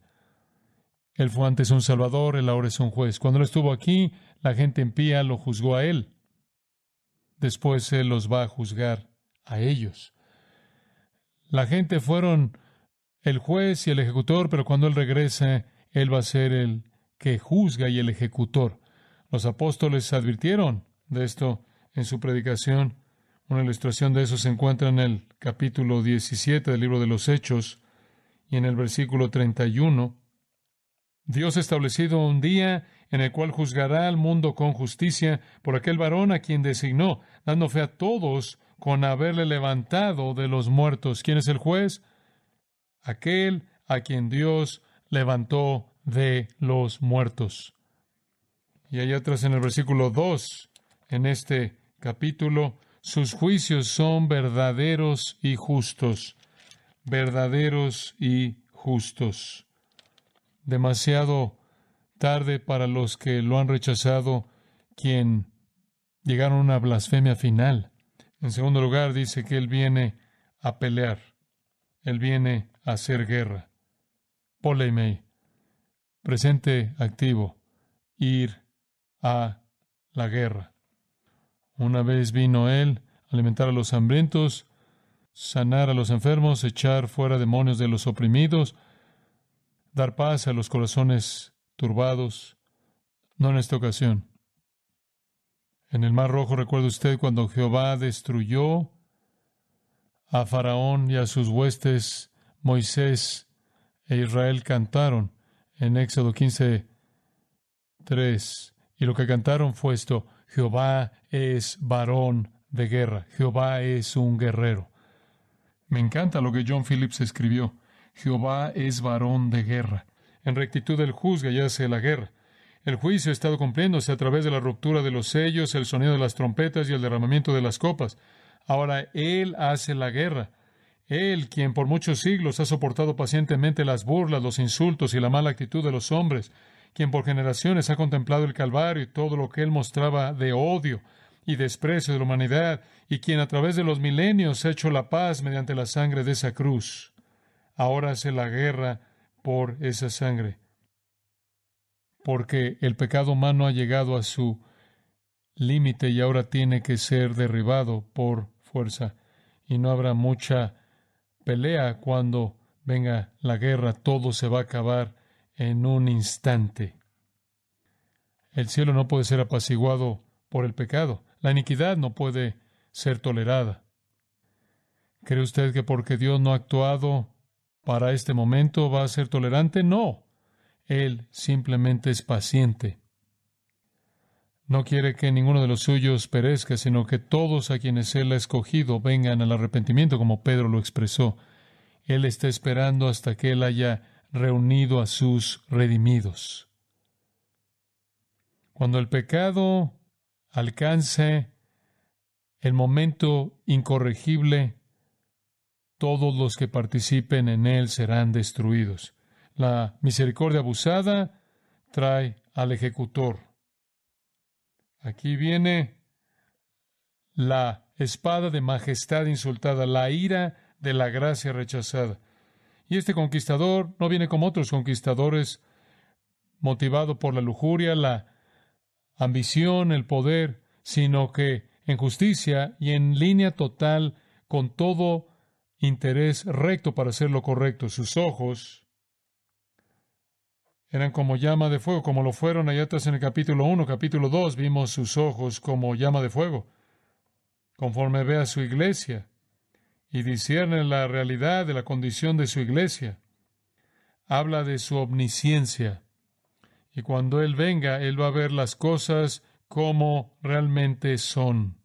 Él fue antes un salvador, él ahora es un juez. Cuando él estuvo aquí, la gente impía lo juzgó a él. Después él los va a juzgar a ellos. La gente fueron el juez y el ejecutor, pero cuando él regresa, él va a ser el que juzga y el ejecutor. Los apóstoles advirtieron de esto en su predicación. Una ilustración de eso se encuentra en el capítulo 17 del libro de los Hechos y en el versículo 31. Dios ha establecido un día en el cual juzgará al mundo con justicia por aquel varón a quien designó, dando fe a todos con haberle levantado de los muertos. ¿Quién es el juez? Aquel a quien Dios levantó de los muertos. Y allá atrás en el versículo 2, en este capítulo, sus juicios son verdaderos y justos, verdaderos y justos. Demasiado tarde para los que lo han rechazado, quien llegaron a una blasfemia final. En segundo lugar, dice que Él viene a pelear, Él viene a hacer guerra. Polemei, presente activo, ir a la guerra. Una vez vino él a alimentar a los hambrientos, sanar a los enfermos, echar fuera demonios de los oprimidos, dar paz a los corazones turbados. No en esta ocasión. En el Mar Rojo recuerda usted cuando Jehová destruyó a Faraón y a sus huestes, Moisés e Israel cantaron en Éxodo 15, 3. Y lo que cantaron fue esto, Jehová es varón de guerra, Jehová es un guerrero. Me encanta lo que John Phillips escribió. Jehová es varón de guerra. En rectitud él juzga y hace la guerra. El juicio ha estado cumpliéndose a través de la ruptura de los sellos, el sonido de las trompetas y el derramamiento de las copas. Ahora Él hace la guerra. Él, quien por muchos siglos ha soportado pacientemente las burlas, los insultos y la mala actitud de los hombres, quien por generaciones ha contemplado el Calvario y todo lo que él mostraba de odio y desprecio de la humanidad, y quien a través de los milenios ha hecho la paz mediante la sangre de esa cruz, ahora hace la guerra por esa sangre. Porque el pecado humano ha llegado a su límite y ahora tiene que ser derribado por fuerza. Y no habrá mucha pelea cuando venga la guerra, todo se va a acabar en un instante. El cielo no puede ser apaciguado por el pecado. La iniquidad no puede ser tolerada. ¿Cree usted que porque Dios no ha actuado para este momento va a ser tolerante? No. Él simplemente es paciente. No quiere que ninguno de los suyos perezca, sino que todos a quienes Él ha escogido vengan al arrepentimiento, como Pedro lo expresó. Él está esperando hasta que Él haya reunido a sus redimidos. Cuando el pecado alcance el momento incorregible, todos los que participen en él serán destruidos. La misericordia abusada trae al ejecutor. Aquí viene la espada de majestad insultada, la ira de la gracia rechazada. Y este conquistador no viene como otros conquistadores motivado por la lujuria, la ambición, el poder, sino que en justicia y en línea total con todo interés recto para hacer lo correcto. Sus ojos eran como llama de fuego, como lo fueron allá atrás en el capítulo 1, capítulo 2, vimos sus ojos como llama de fuego, conforme ve a su iglesia y discierne la realidad de la condición de su iglesia. Habla de su omnisciencia. Y cuando Él venga, Él va a ver las cosas como realmente son.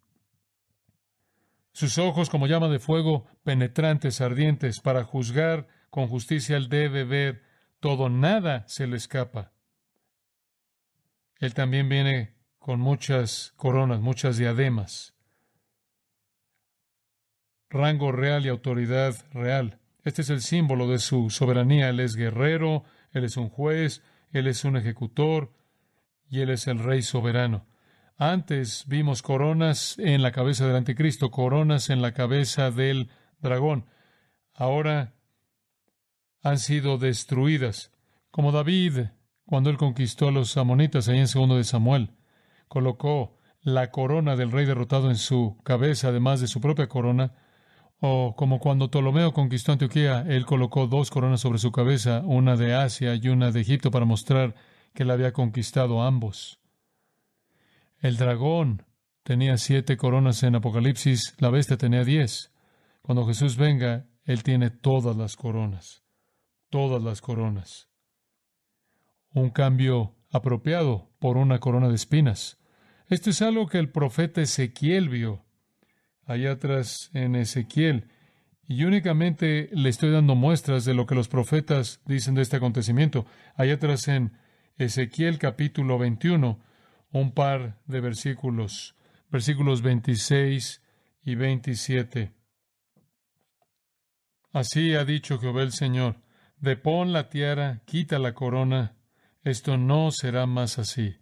Sus ojos como llama de fuego, penetrantes, ardientes, para juzgar con justicia Él debe ver todo, nada se le escapa. Él también viene con muchas coronas, muchas diademas rango real y autoridad real. Este es el símbolo de su soberanía. Él es guerrero, Él es un juez, Él es un ejecutor y Él es el rey soberano. Antes vimos coronas en la cabeza del anticristo, coronas en la cabeza del dragón. Ahora han sido destruidas, como David cuando él conquistó a los amonitas ahí en segundo de Samuel. Colocó la corona del rey derrotado en su cabeza, además de su propia corona, o como cuando Ptolomeo conquistó Antioquía, él colocó dos coronas sobre su cabeza, una de Asia y una de Egipto, para mostrar que la había conquistado ambos. El dragón tenía siete coronas en Apocalipsis, la bestia tenía diez. Cuando Jesús venga, él tiene todas las coronas, todas las coronas. Un cambio apropiado por una corona de espinas. Esto es algo que el profeta Ezequiel vio allá atrás en Ezequiel. Y únicamente le estoy dando muestras de lo que los profetas dicen de este acontecimiento. Allá atrás en Ezequiel capítulo 21, un par de versículos, versículos 26 y 27. Así ha dicho Jehová el Señor, depón la tiara, quita la corona, esto no será más así.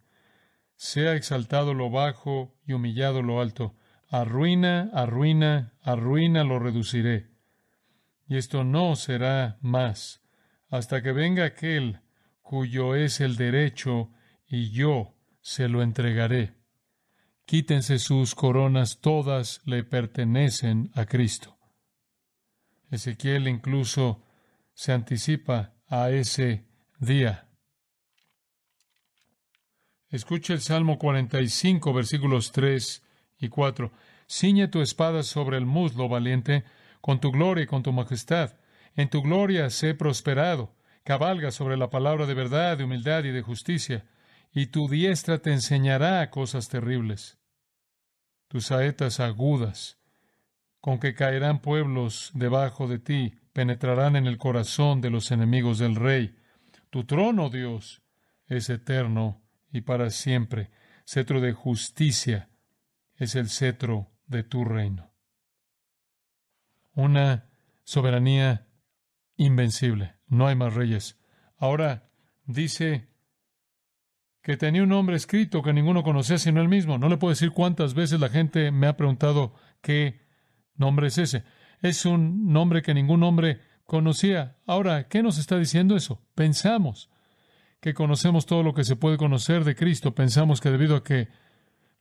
Sea exaltado lo bajo y humillado lo alto, a ruina, a ruina, a ruina lo reduciré. Y esto no será más, hasta que venga aquel cuyo es el derecho, y yo se lo entregaré. Quítense sus coronas, todas le pertenecen a Cristo. Ezequiel incluso se anticipa a ese día. Escuche el Salmo 45, versículos 3 y cuatro, ciñe tu espada sobre el muslo, valiente, con tu gloria y con tu majestad. En tu gloria sé prosperado. Cabalga sobre la palabra de verdad, de humildad y de justicia, y tu diestra te enseñará cosas terribles. Tus saetas agudas, con que caerán pueblos debajo de ti, penetrarán en el corazón de los enemigos del rey. Tu trono, Dios, es eterno y para siempre. Cetro de justicia es el cetro de tu reino. Una soberanía invencible. No hay más reyes. Ahora dice que tenía un nombre escrito que ninguno conocía sino él mismo. No le puedo decir cuántas veces la gente me ha preguntado qué nombre es ese. Es un nombre que ningún hombre conocía. Ahora, ¿qué nos está diciendo eso? Pensamos que conocemos todo lo que se puede conocer de Cristo. Pensamos que debido a que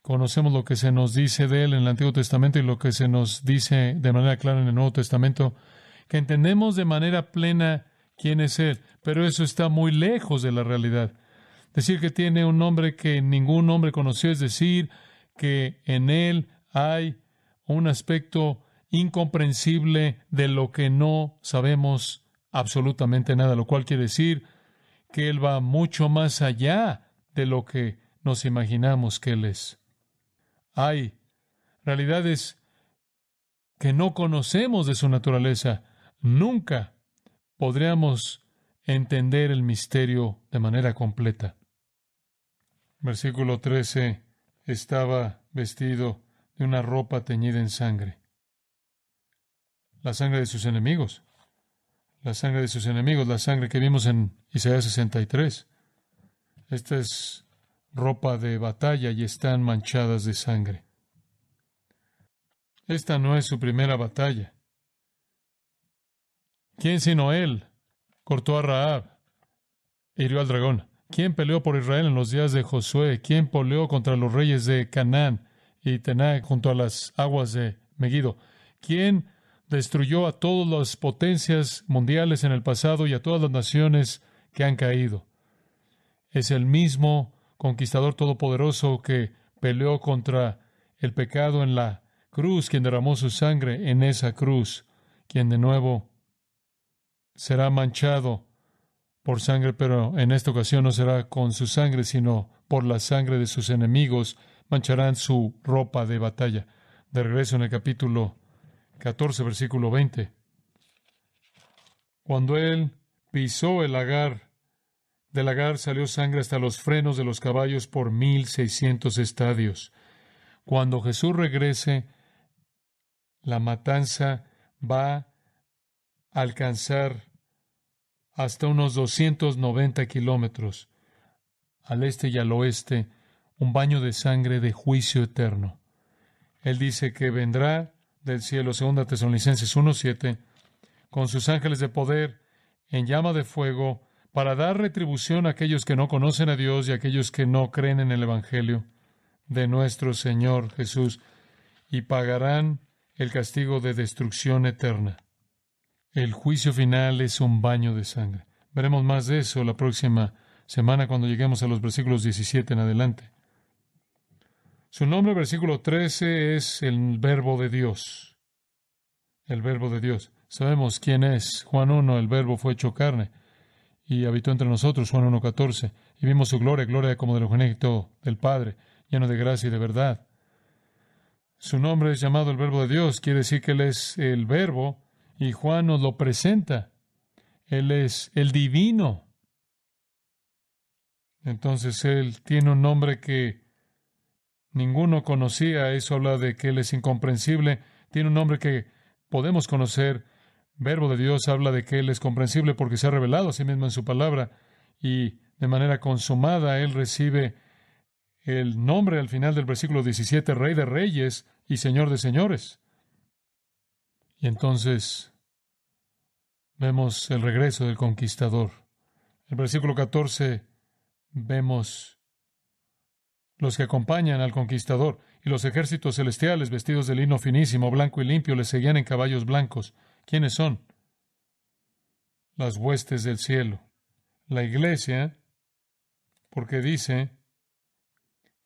Conocemos lo que se nos dice de Él en el Antiguo Testamento y lo que se nos dice de manera clara en el Nuevo Testamento, que entendemos de manera plena quién es Él, pero eso está muy lejos de la realidad. Decir que tiene un nombre que ningún hombre conoció es decir que en Él hay un aspecto incomprensible de lo que no sabemos absolutamente nada, lo cual quiere decir que Él va mucho más allá de lo que nos imaginamos que Él es. Hay realidades que no conocemos de su naturaleza. Nunca podríamos entender el misterio de manera completa. Versículo 13. Estaba vestido de una ropa teñida en sangre. La sangre de sus enemigos. La sangre de sus enemigos, la sangre que vimos en Isaías 63. Esta es ropa de batalla y están manchadas de sangre. Esta no es su primera batalla. ¿Quién sino él cortó a Raab e hirió al dragón? ¿Quién peleó por Israel en los días de Josué? ¿Quién peleó contra los reyes de Canaán y Tená junto a las aguas de Megiddo? ¿Quién destruyó a todas las potencias mundiales en el pasado y a todas las naciones que han caído? Es el mismo conquistador todopoderoso que peleó contra el pecado en la cruz, quien derramó su sangre en esa cruz, quien de nuevo será manchado por sangre, pero en esta ocasión no será con su sangre, sino por la sangre de sus enemigos, mancharán su ropa de batalla. De regreso en el capítulo 14, versículo 20. Cuando él pisó el lagar del lagar salió sangre hasta los frenos de los caballos por mil seiscientos estadios. Cuando Jesús regrese, la matanza va a alcanzar hasta unos doscientos noventa kilómetros al este y al oeste, un baño de sangre de juicio eterno. Él dice que vendrá del cielo, segunda Tesalonicenses 1.7, con sus ángeles de poder, en llama de fuego, para dar retribución a aquellos que no conocen a Dios y a aquellos que no creen en el Evangelio de nuestro Señor Jesús, y pagarán el castigo de destrucción eterna. El juicio final es un baño de sangre. Veremos más de eso la próxima semana cuando lleguemos a los versículos 17 en adelante. Su nombre, versículo 13, es el verbo de Dios. El verbo de Dios. Sabemos quién es. Juan 1, el verbo fue hecho carne y habitó entre nosotros, Juan 1.14, y vimos su gloria, gloria como del genético del Padre, lleno de gracia y de verdad. Su nombre es llamado el Verbo de Dios, quiere decir que Él es el Verbo, y Juan nos lo presenta. Él es el divino. Entonces Él tiene un nombre que ninguno conocía, eso habla de que Él es incomprensible, tiene un nombre que podemos conocer, verbo de Dios habla de que Él es comprensible porque se ha revelado a sí mismo en su palabra y de manera consumada Él recibe el nombre al final del versículo 17, Rey de Reyes y Señor de Señores. Y entonces vemos el regreso del conquistador. el versículo 14 vemos los que acompañan al conquistador y los ejércitos celestiales vestidos de lino finísimo, blanco y limpio, le seguían en caballos blancos. ¿Quiénes son? Las huestes del cielo. La iglesia, porque dice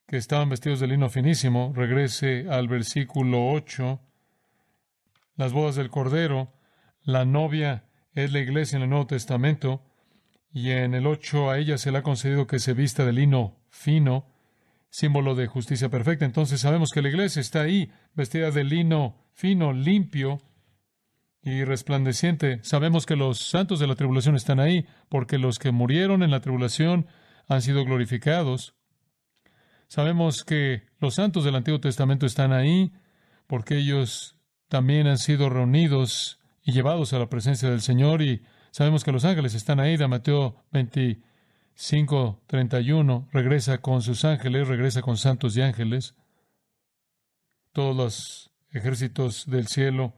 que estaban vestidos de lino finísimo, regrese al versículo 8, las bodas del Cordero, la novia es la iglesia en el Nuevo Testamento, y en el 8 a ella se le ha concedido que se vista de lino fino, símbolo de justicia perfecta. Entonces sabemos que la iglesia está ahí, vestida de lino fino, limpio, y resplandeciente. Sabemos que los santos de la tribulación están ahí, porque los que murieron en la tribulación han sido glorificados. Sabemos que los santos del Antiguo Testamento están ahí, porque ellos también han sido reunidos y llevados a la presencia del Señor, y sabemos que los ángeles están ahí, de Mateo 25, regresa con sus ángeles, regresa con santos y ángeles, todos los ejércitos del cielo,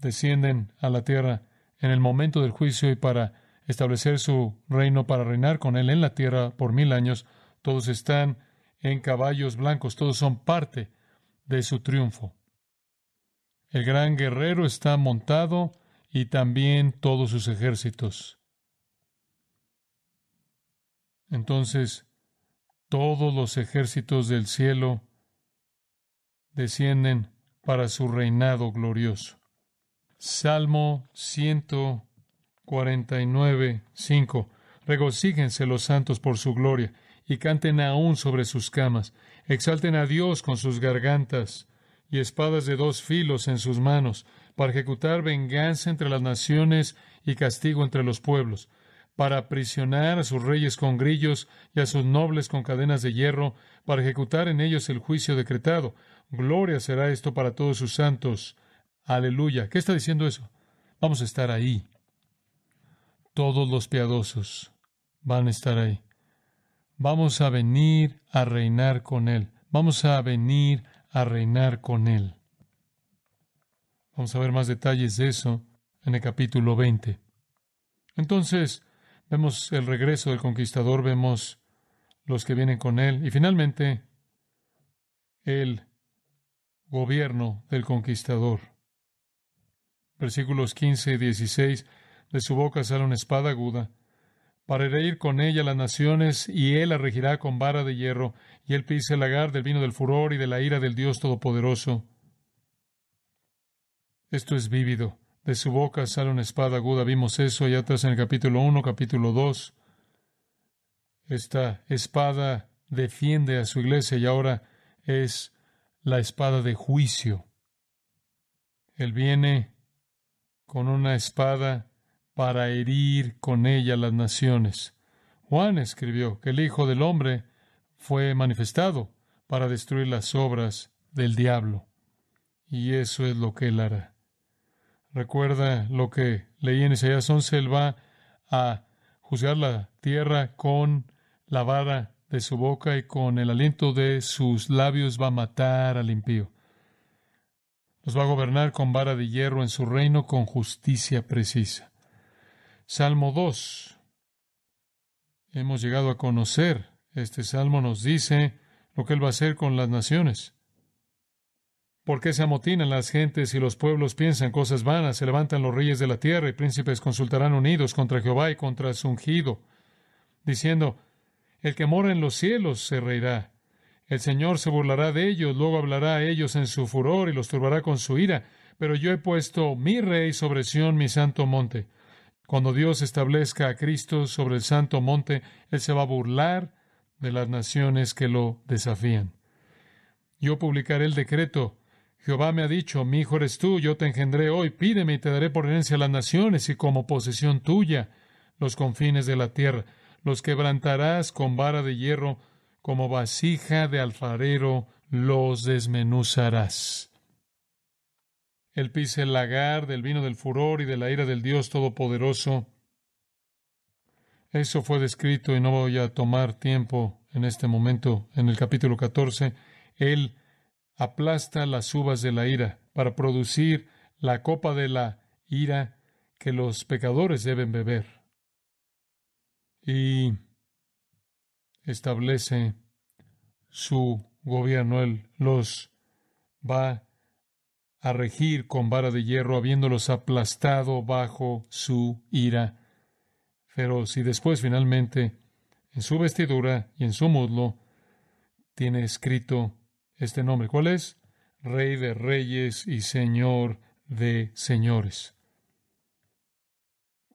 descienden a la tierra en el momento del juicio y para establecer su reino, para reinar con él en la tierra por mil años. Todos están en caballos blancos, todos son parte de su triunfo. El gran guerrero está montado y también todos sus ejércitos. Entonces, todos los ejércitos del cielo descienden para su reinado glorioso. Salmo 149, 5. Regocíjense los santos por su gloria y canten aún sobre sus camas. Exalten a Dios con sus gargantas y espadas de dos filos en sus manos, para ejecutar venganza entre las naciones y castigo entre los pueblos, para aprisionar a sus reyes con grillos y a sus nobles con cadenas de hierro, para ejecutar en ellos el juicio decretado. Gloria será esto para todos sus santos Aleluya. ¿Qué está diciendo eso? Vamos a estar ahí. Todos los piadosos van a estar ahí. Vamos a venir a reinar con Él. Vamos a venir a reinar con Él. Vamos a ver más detalles de eso en el capítulo 20. Entonces, vemos el regreso del conquistador, vemos los que vienen con él y finalmente el gobierno del conquistador versículos 15 y 16, de su boca sale una espada aguda, para herir con ella las naciones, y él la regirá con vara de hierro, y él pisa el lagar del vino del furor y de la ira del Dios Todopoderoso. Esto es vívido. De su boca sale una espada aguda. Vimos eso allá atrás en el capítulo 1, capítulo 2. Esta espada defiende a su iglesia y ahora es la espada de juicio. Él viene con una espada para herir con ella las naciones. Juan escribió que el Hijo del Hombre fue manifestado para destruir las obras del diablo. Y eso es lo que él hará. Recuerda lo que leí en Isaías 11, él va a juzgar la tierra con la vara de su boca y con el aliento de sus labios va a matar al impío. Nos va a gobernar con vara de hierro en su reino con justicia precisa. Salmo 2. Hemos llegado a conocer. Este salmo nos dice lo que Él va a hacer con las naciones. ¿Por qué se amotinan las gentes y los pueblos piensan cosas vanas? Se levantan los reyes de la tierra y príncipes consultarán unidos contra Jehová y contra su ungido, diciendo, El que mora en los cielos se reirá. El Señor se burlará de ellos, luego hablará a ellos en su furor y los turbará con su ira. Pero yo he puesto mi rey sobre Sión, mi santo monte. Cuando Dios establezca a Cristo sobre el santo monte, Él se va a burlar de las naciones que lo desafían. Yo publicaré el decreto. Jehová me ha dicho, mi hijo eres tú, yo te engendré hoy, pídeme y te daré por herencia las naciones y como posesión tuya los confines de la tierra. Los quebrantarás con vara de hierro, como vasija de alfarero los desmenuzarás. Él pisa el lagar del vino del furor y de la ira del Dios Todopoderoso. Eso fue descrito y no voy a tomar tiempo en este momento. En el capítulo 14, Él aplasta las uvas de la ira para producir la copa de la ira que los pecadores deben beber. Y establece su gobierno, Él los va a regir con vara de hierro, habiéndolos aplastado bajo su ira feroz. Y después, finalmente, en su vestidura y en su muslo, tiene escrito este nombre. ¿Cuál es? Rey de reyes y Señor de señores.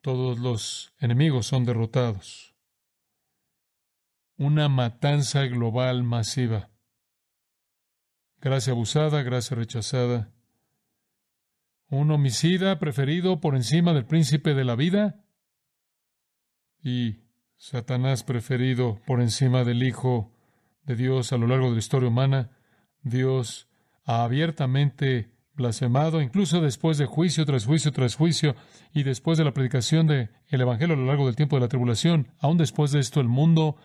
Todos los enemigos son derrotados una matanza global masiva. Gracia abusada, gracia rechazada. Un homicida preferido por encima del príncipe de la vida y Satanás preferido por encima del Hijo de Dios a lo largo de la historia humana. Dios ha abiertamente blasfemado, incluso después de juicio tras juicio tras juicio, y después de la predicación del Evangelio a lo largo del tiempo de la tribulación, aún después de esto el mundo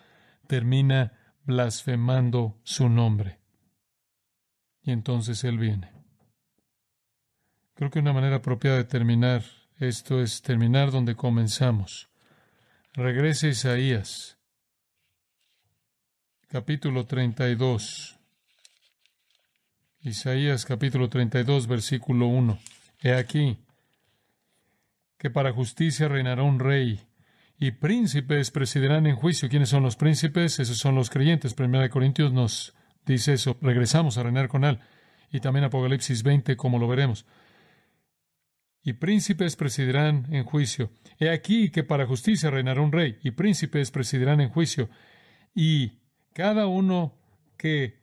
termina blasfemando su nombre. Y entonces Él viene. Creo que una manera propia de terminar esto es terminar donde comenzamos. Regrese Isaías, capítulo 32. Isaías capítulo 32, versículo 1. He aquí que para justicia reinará un rey y príncipes presidirán en juicio. ¿Quiénes son los príncipes? Esos son los creyentes. Primera de Corintios nos dice eso. Regresamos a reinar con él. Y también Apocalipsis 20, como lo veremos. Y príncipes presidirán en juicio. He aquí que para justicia reinará un rey, y príncipes presidirán en juicio. Y cada uno que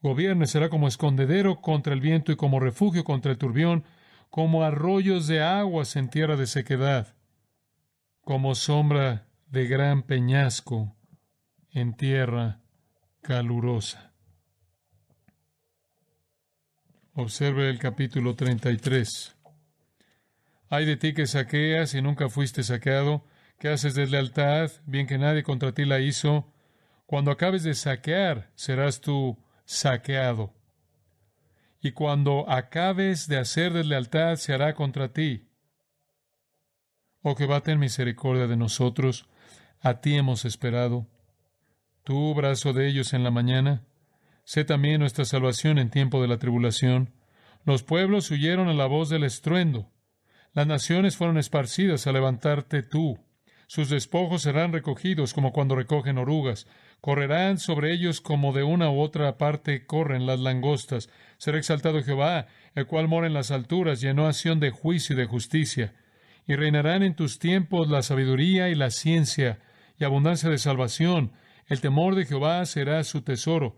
gobierne será como escondedero contra el viento y como refugio contra el turbión, como arroyos de aguas en tierra de sequedad como sombra de gran peñasco en tierra calurosa. Observe el capítulo 33. Hay de ti que saqueas y nunca fuiste saqueado, que haces deslealtad, bien que nadie contra ti la hizo. Cuando acabes de saquear, serás tú saqueado. Y cuando acabes de hacer deslealtad, se hará contra ti. Oh Jehová, ten misericordia de nosotros, a ti hemos esperado. Tu brazo de ellos en la mañana, sé también nuestra salvación en tiempo de la tribulación. Los pueblos huyeron a la voz del estruendo, las naciones fueron esparcidas a levantarte tú. Sus despojos serán recogidos como cuando recogen orugas, correrán sobre ellos como de una u otra parte corren las langostas. Será exaltado Jehová, el cual mora en las alturas, llenó acción de juicio y de justicia y reinarán en tus tiempos la sabiduría y la ciencia y abundancia de salvación. El temor de Jehová será su tesoro.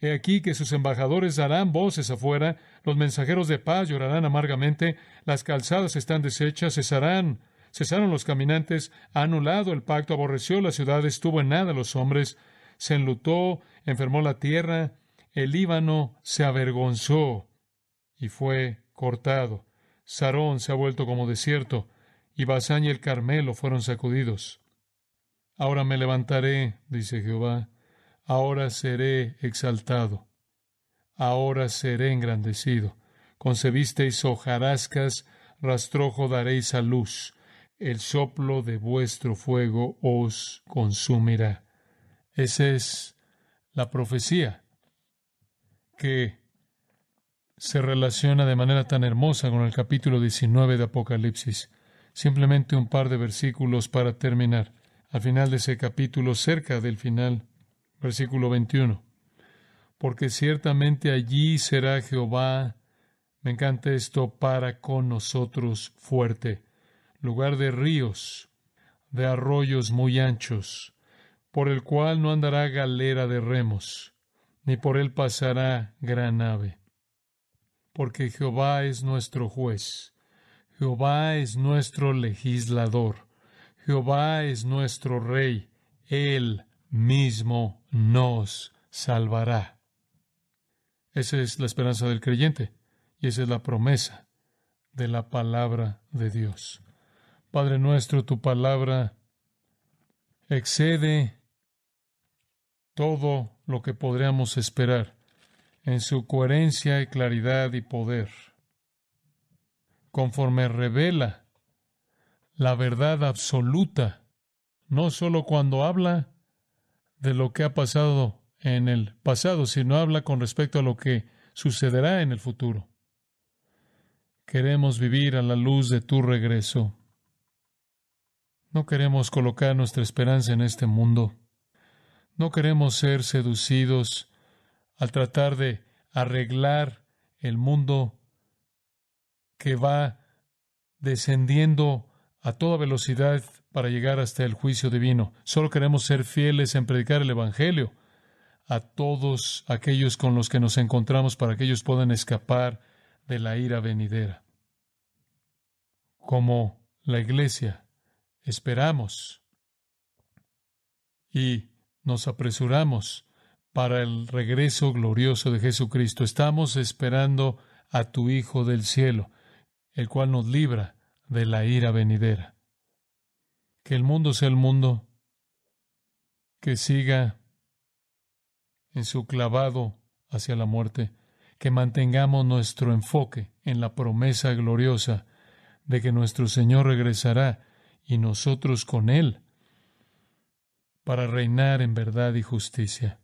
He aquí que sus embajadores darán voces afuera, los mensajeros de paz llorarán amargamente, las calzadas están deshechas, cesarán, cesaron los caminantes, anulado el pacto, aborreció la ciudad. Estuvo en nada los hombres, se enlutó, enfermó la tierra, el Líbano se avergonzó y fue cortado. Sarón se ha vuelto como desierto, y Basán y el Carmelo fueron sacudidos. Ahora me levantaré, dice Jehová, ahora seré exaltado, ahora seré engrandecido. Concebisteis hojarascas, rastrojo daréis a luz, el soplo de vuestro fuego os consumirá. Esa es la profecía que se relaciona de manera tan hermosa con el capítulo 19 de Apocalipsis. Simplemente un par de versículos para terminar. Al final de ese capítulo, cerca del final, versículo 21. Porque ciertamente allí será Jehová, me encanta esto, para con nosotros fuerte, lugar de ríos, de arroyos muy anchos, por el cual no andará galera de remos, ni por él pasará gran nave. Porque Jehová es nuestro juez, Jehová es nuestro legislador, Jehová es nuestro rey, Él mismo nos salvará. Esa es la esperanza del creyente y esa es la promesa de la palabra de Dios. Padre nuestro, tu palabra excede todo lo que podríamos esperar en su coherencia y claridad y poder conforme revela la verdad absoluta, no sólo cuando habla de lo que ha pasado en el pasado, sino habla con respecto a lo que sucederá en el futuro. Queremos vivir a la luz de tu regreso. No queremos colocar nuestra esperanza en este mundo. No queremos ser seducidos al tratar de arreglar el mundo que va descendiendo a toda velocidad para llegar hasta el juicio divino. Solo queremos ser fieles en predicar el Evangelio a todos aquellos con los que nos encontramos para que ellos puedan escapar de la ira venidera. Como la iglesia, esperamos y nos apresuramos para el regreso glorioso de Jesucristo. Estamos esperando a tu Hijo del cielo el cual nos libra de la ira venidera. Que el mundo sea el mundo, que siga en su clavado hacia la muerte, que mantengamos nuestro enfoque en la promesa gloriosa de que nuestro Señor regresará y nosotros con Él para reinar en verdad y justicia.